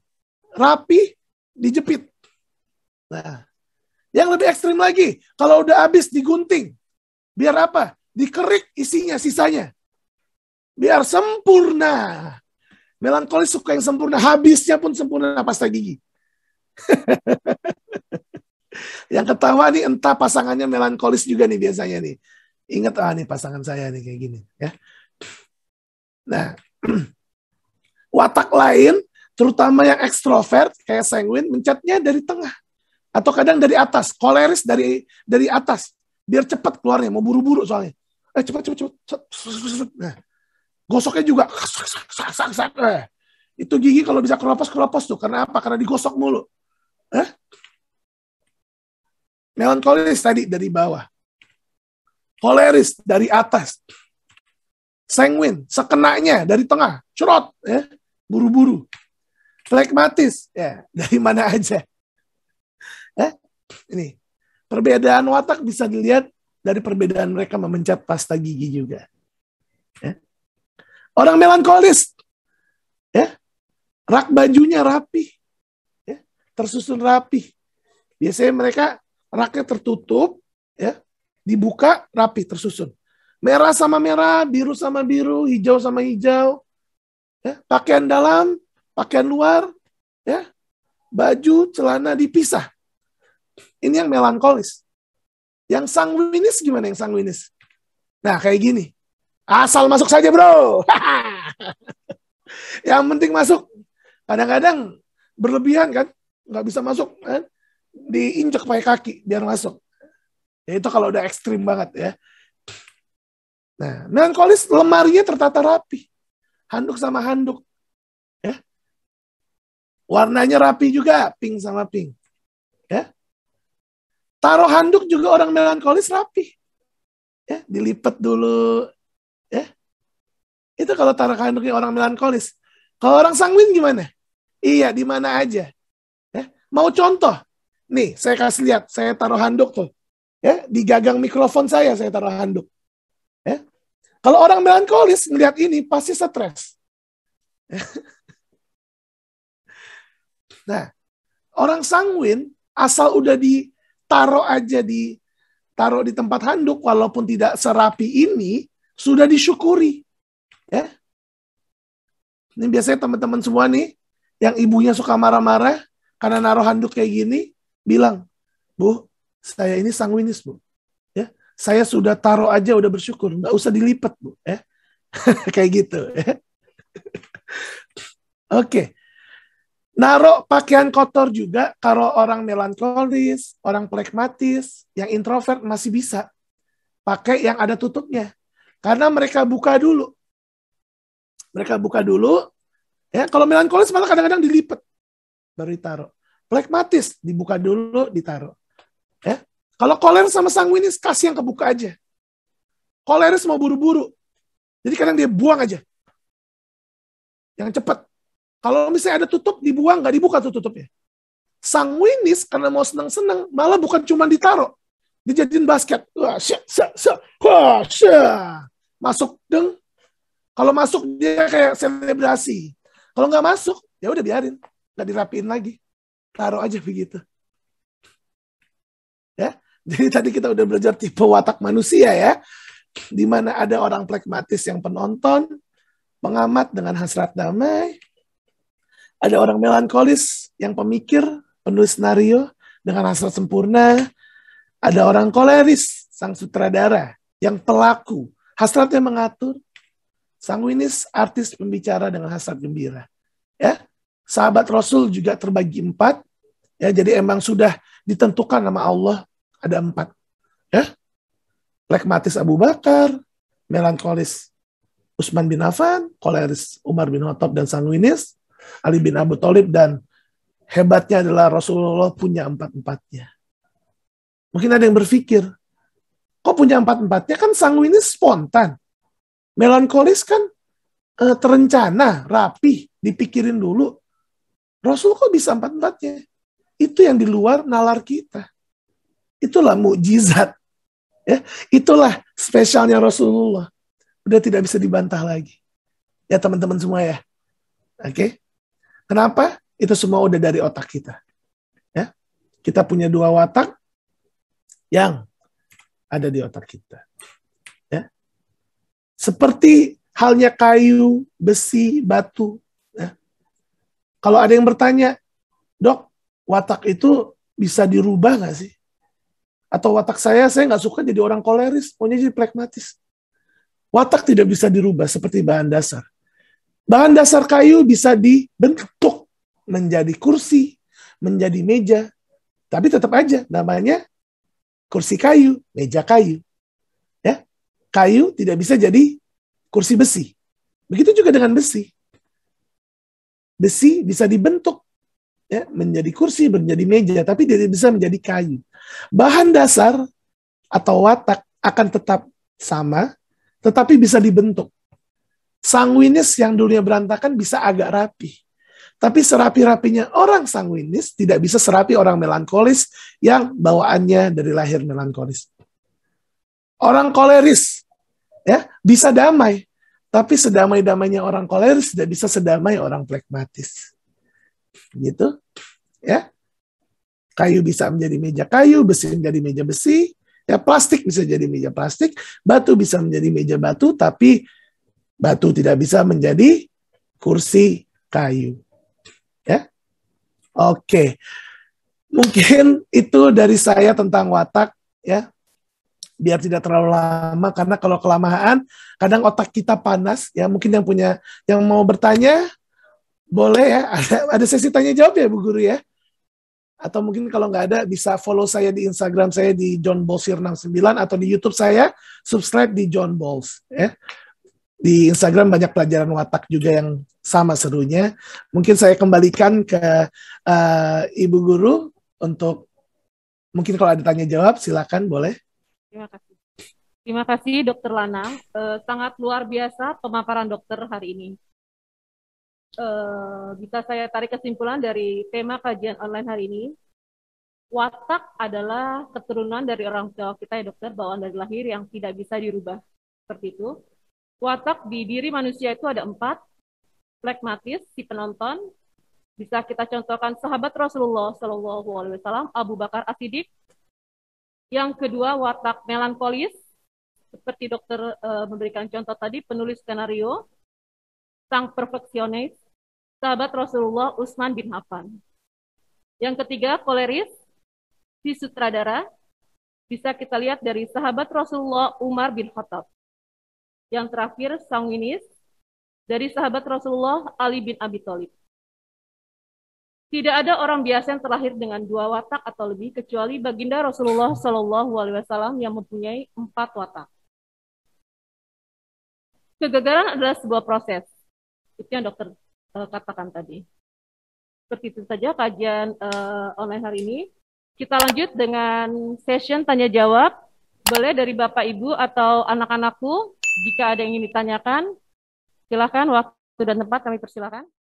rapi dijepit. Nah, yang lebih ekstrim lagi, kalau udah habis digunting, biar apa? Dikerik isinya, sisanya. Biar sempurna. Melankolis suka yang sempurna, habisnya pun sempurna pasta gigi. Yang ketawa nih entah pasangannya melankolis juga nih biasanya nih. Ingat ah nih pasangan saya nih kayak gini ya. Nah, watak lain terutama yang ekstrovert kayak sanguin mencetnya dari tengah atau kadang dari atas, koleris dari dari atas biar cepat keluarnya, mau buru-buru soalnya. Eh cepat cepat cepat. Nah, gosoknya juga sak sak sak. Eh. Itu gigi kalau bisa keropos keropos tuh karena apa? Karena digosok mulu. Eh? Melankolis tadi dari bawah. Koleris dari atas. Sanguin, sekenanya dari tengah. Cerot, ya. Buru-buru. Flegmatis, ya. Dari mana aja. Ya. Ini. Perbedaan watak bisa dilihat dari perbedaan mereka memencet pasta gigi juga. Ya. Orang melankolis, ya. Rak bajunya rapi. Ya. Tersusun rapi. Biasanya mereka raknya tertutup, ya, dibuka rapi tersusun. Merah sama merah, biru sama biru, hijau sama hijau. Ya, pakaian dalam, pakaian luar, ya. Baju, celana dipisah. Ini yang melankolis. Yang sanguinis gimana yang sanguinis? Nah, kayak gini. Asal masuk saja, Bro. yang penting masuk. Kadang-kadang berlebihan kan, nggak bisa masuk kan? diinjak pakai kaki biar masuk. Ya, itu kalau udah ekstrim banget ya. Nah, melankolis lemarinya tertata rapi. Handuk sama handuk. Ya. Warnanya rapi juga, pink sama pink. Ya. Taruh handuk juga orang melankolis rapi. Ya, dilipat dulu. Ya. Itu kalau taruh handuknya orang melankolis. Kalau orang sanguin gimana? Iya, di mana aja. Ya. Mau contoh, Nih, saya kasih lihat, saya taruh handuk tuh. Ya, di gagang mikrofon saya saya taruh handuk. Ya. Kalau orang melankolis melihat ini pasti stres. Ya. Nah, orang sanguin asal udah ditaruh aja di taruh di tempat handuk walaupun tidak serapi ini sudah disyukuri. Ya. Ini biasanya teman-teman semua nih yang ibunya suka marah-marah karena naruh handuk kayak gini, bilang, Bu, saya ini sanguinis, Bu. Ya, saya sudah taruh aja udah bersyukur, nggak usah dilipat, Bu. Ya. Kayak gitu. Ya. Oke. Okay. Naruh pakaian kotor juga kalau orang melankolis, orang plekmatis, yang introvert masih bisa. Pakai yang ada tutupnya. Karena mereka buka dulu. Mereka buka dulu. Ya, kalau melankolis malah kadang-kadang dilipat baru ditaruh. Plekmatis, dibuka dulu, ditaruh. Ya. Kalau koler sama sanguinis, kasih yang kebuka aja. Koleris mau buru-buru. Jadi kadang dia buang aja. Yang cepat. Kalau misalnya ada tutup, dibuang, nggak dibuka tuh tutupnya. Sanguinis, karena mau senang-senang, malah bukan cuma ditaruh. Dijadiin basket. Wah, syah, syah, syah. Wah, syah. Masuk, deng. Kalau masuk, dia kayak selebrasi. Kalau nggak masuk, ya udah biarin. Nggak dirapiin lagi. Taruh aja begitu. Ya. Jadi tadi kita udah belajar tipe watak manusia ya. Di mana ada orang pragmatis yang penonton, pengamat dengan hasrat damai. Ada orang melankolis yang pemikir, penulis skenario dengan hasrat sempurna. Ada orang koleris, sang sutradara, yang pelaku, hasratnya mengatur. Sanguinis, artis pembicara dengan hasrat gembira. Ya, sahabat Rasul juga terbagi empat, Ya, jadi emang sudah ditentukan nama Allah ada empat. Ya, Plekmatis Abu Bakar, melankolis Usman bin Affan, koleris Umar bin Khattab dan sanguinis, Ali bin Abu Thalib dan hebatnya adalah Rasulullah punya empat-empatnya. Mungkin ada yang berpikir, kok punya empat-empatnya kan sanguinis spontan. Melankolis kan e, terencana, rapi, dipikirin dulu. Rasul kok bisa empat-empatnya? itu yang di luar nalar kita. Itulah mujizat Ya, itulah spesialnya Rasulullah. Udah tidak bisa dibantah lagi. Ya teman-teman semua ya. Oke. Okay? Kenapa? Itu semua udah dari otak kita. Ya. Kita punya dua watak yang ada di otak kita. Ya. Seperti halnya kayu, besi, batu. Ya. Kalau ada yang bertanya, dok, watak itu bisa dirubah nggak sih? Atau watak saya, saya nggak suka jadi orang koleris, maunya jadi pragmatis. Watak tidak bisa dirubah seperti bahan dasar. Bahan dasar kayu bisa dibentuk menjadi kursi, menjadi meja, tapi tetap aja namanya kursi kayu, meja kayu. Ya, kayu tidak bisa jadi kursi besi. Begitu juga dengan besi. Besi bisa dibentuk ya, menjadi kursi, menjadi meja, tapi dia bisa menjadi kayu. Bahan dasar atau watak akan tetap sama, tetapi bisa dibentuk. Sanguinis yang dulunya berantakan bisa agak rapi. Tapi serapi-rapinya orang sanguinis tidak bisa serapi orang melankolis yang bawaannya dari lahir melankolis. Orang koleris ya bisa damai, tapi sedamai-damainya orang koleris tidak bisa sedamai orang plekmatis gitu ya kayu bisa menjadi meja kayu besi menjadi meja besi ya plastik bisa jadi meja plastik batu bisa menjadi meja batu tapi batu tidak bisa menjadi kursi kayu ya oke mungkin itu dari saya tentang watak ya biar tidak terlalu lama karena kalau kelamaan kadang otak kita panas ya mungkin yang punya yang mau bertanya boleh ya, ada, ada sesi tanya jawab ya Bu Guru ya? Atau mungkin kalau nggak ada bisa follow saya di Instagram saya di John Bolsir 69 atau di YouTube saya subscribe di John Balls ya. Di Instagram banyak pelajaran watak juga yang sama serunya. Mungkin saya kembalikan ke uh, Ibu Guru untuk mungkin kalau ada tanya jawab silakan boleh. Terima kasih. Terima kasih Dokter Lanang, uh, eh, sangat luar biasa pemaparan dokter hari ini. Eh, bisa saya tarik kesimpulan dari tema kajian online hari ini, watak adalah keturunan dari orang tua kita ya dokter, bawaan dari lahir yang tidak bisa dirubah. Seperti itu. Watak di diri manusia itu ada empat, pragmatis, si penonton, bisa kita contohkan sahabat Rasulullah Shallallahu Alaihi Wasallam Abu Bakar As-Siddiq. Yang kedua watak melankolis, seperti dokter uh, memberikan contoh tadi penulis skenario, sang perfeksionis, sahabat Rasulullah Utsman bin Affan. Yang ketiga, koleris, si sutradara, bisa kita lihat dari sahabat Rasulullah Umar bin Khattab. Yang terakhir, sanguinis, dari sahabat Rasulullah Ali bin Abi Thalib. Tidak ada orang biasa yang terlahir dengan dua watak atau lebih kecuali baginda Rasulullah Shallallahu Alaihi Wasallam yang mempunyai empat watak. Kegagalan adalah sebuah proses. Itu yang dokter uh, katakan tadi. Seperti itu saja kajian uh, online hari ini. Kita lanjut dengan session tanya jawab. Boleh dari Bapak Ibu atau anak-anakku jika ada yang ingin ditanyakan, silakan waktu dan tempat kami persilakan.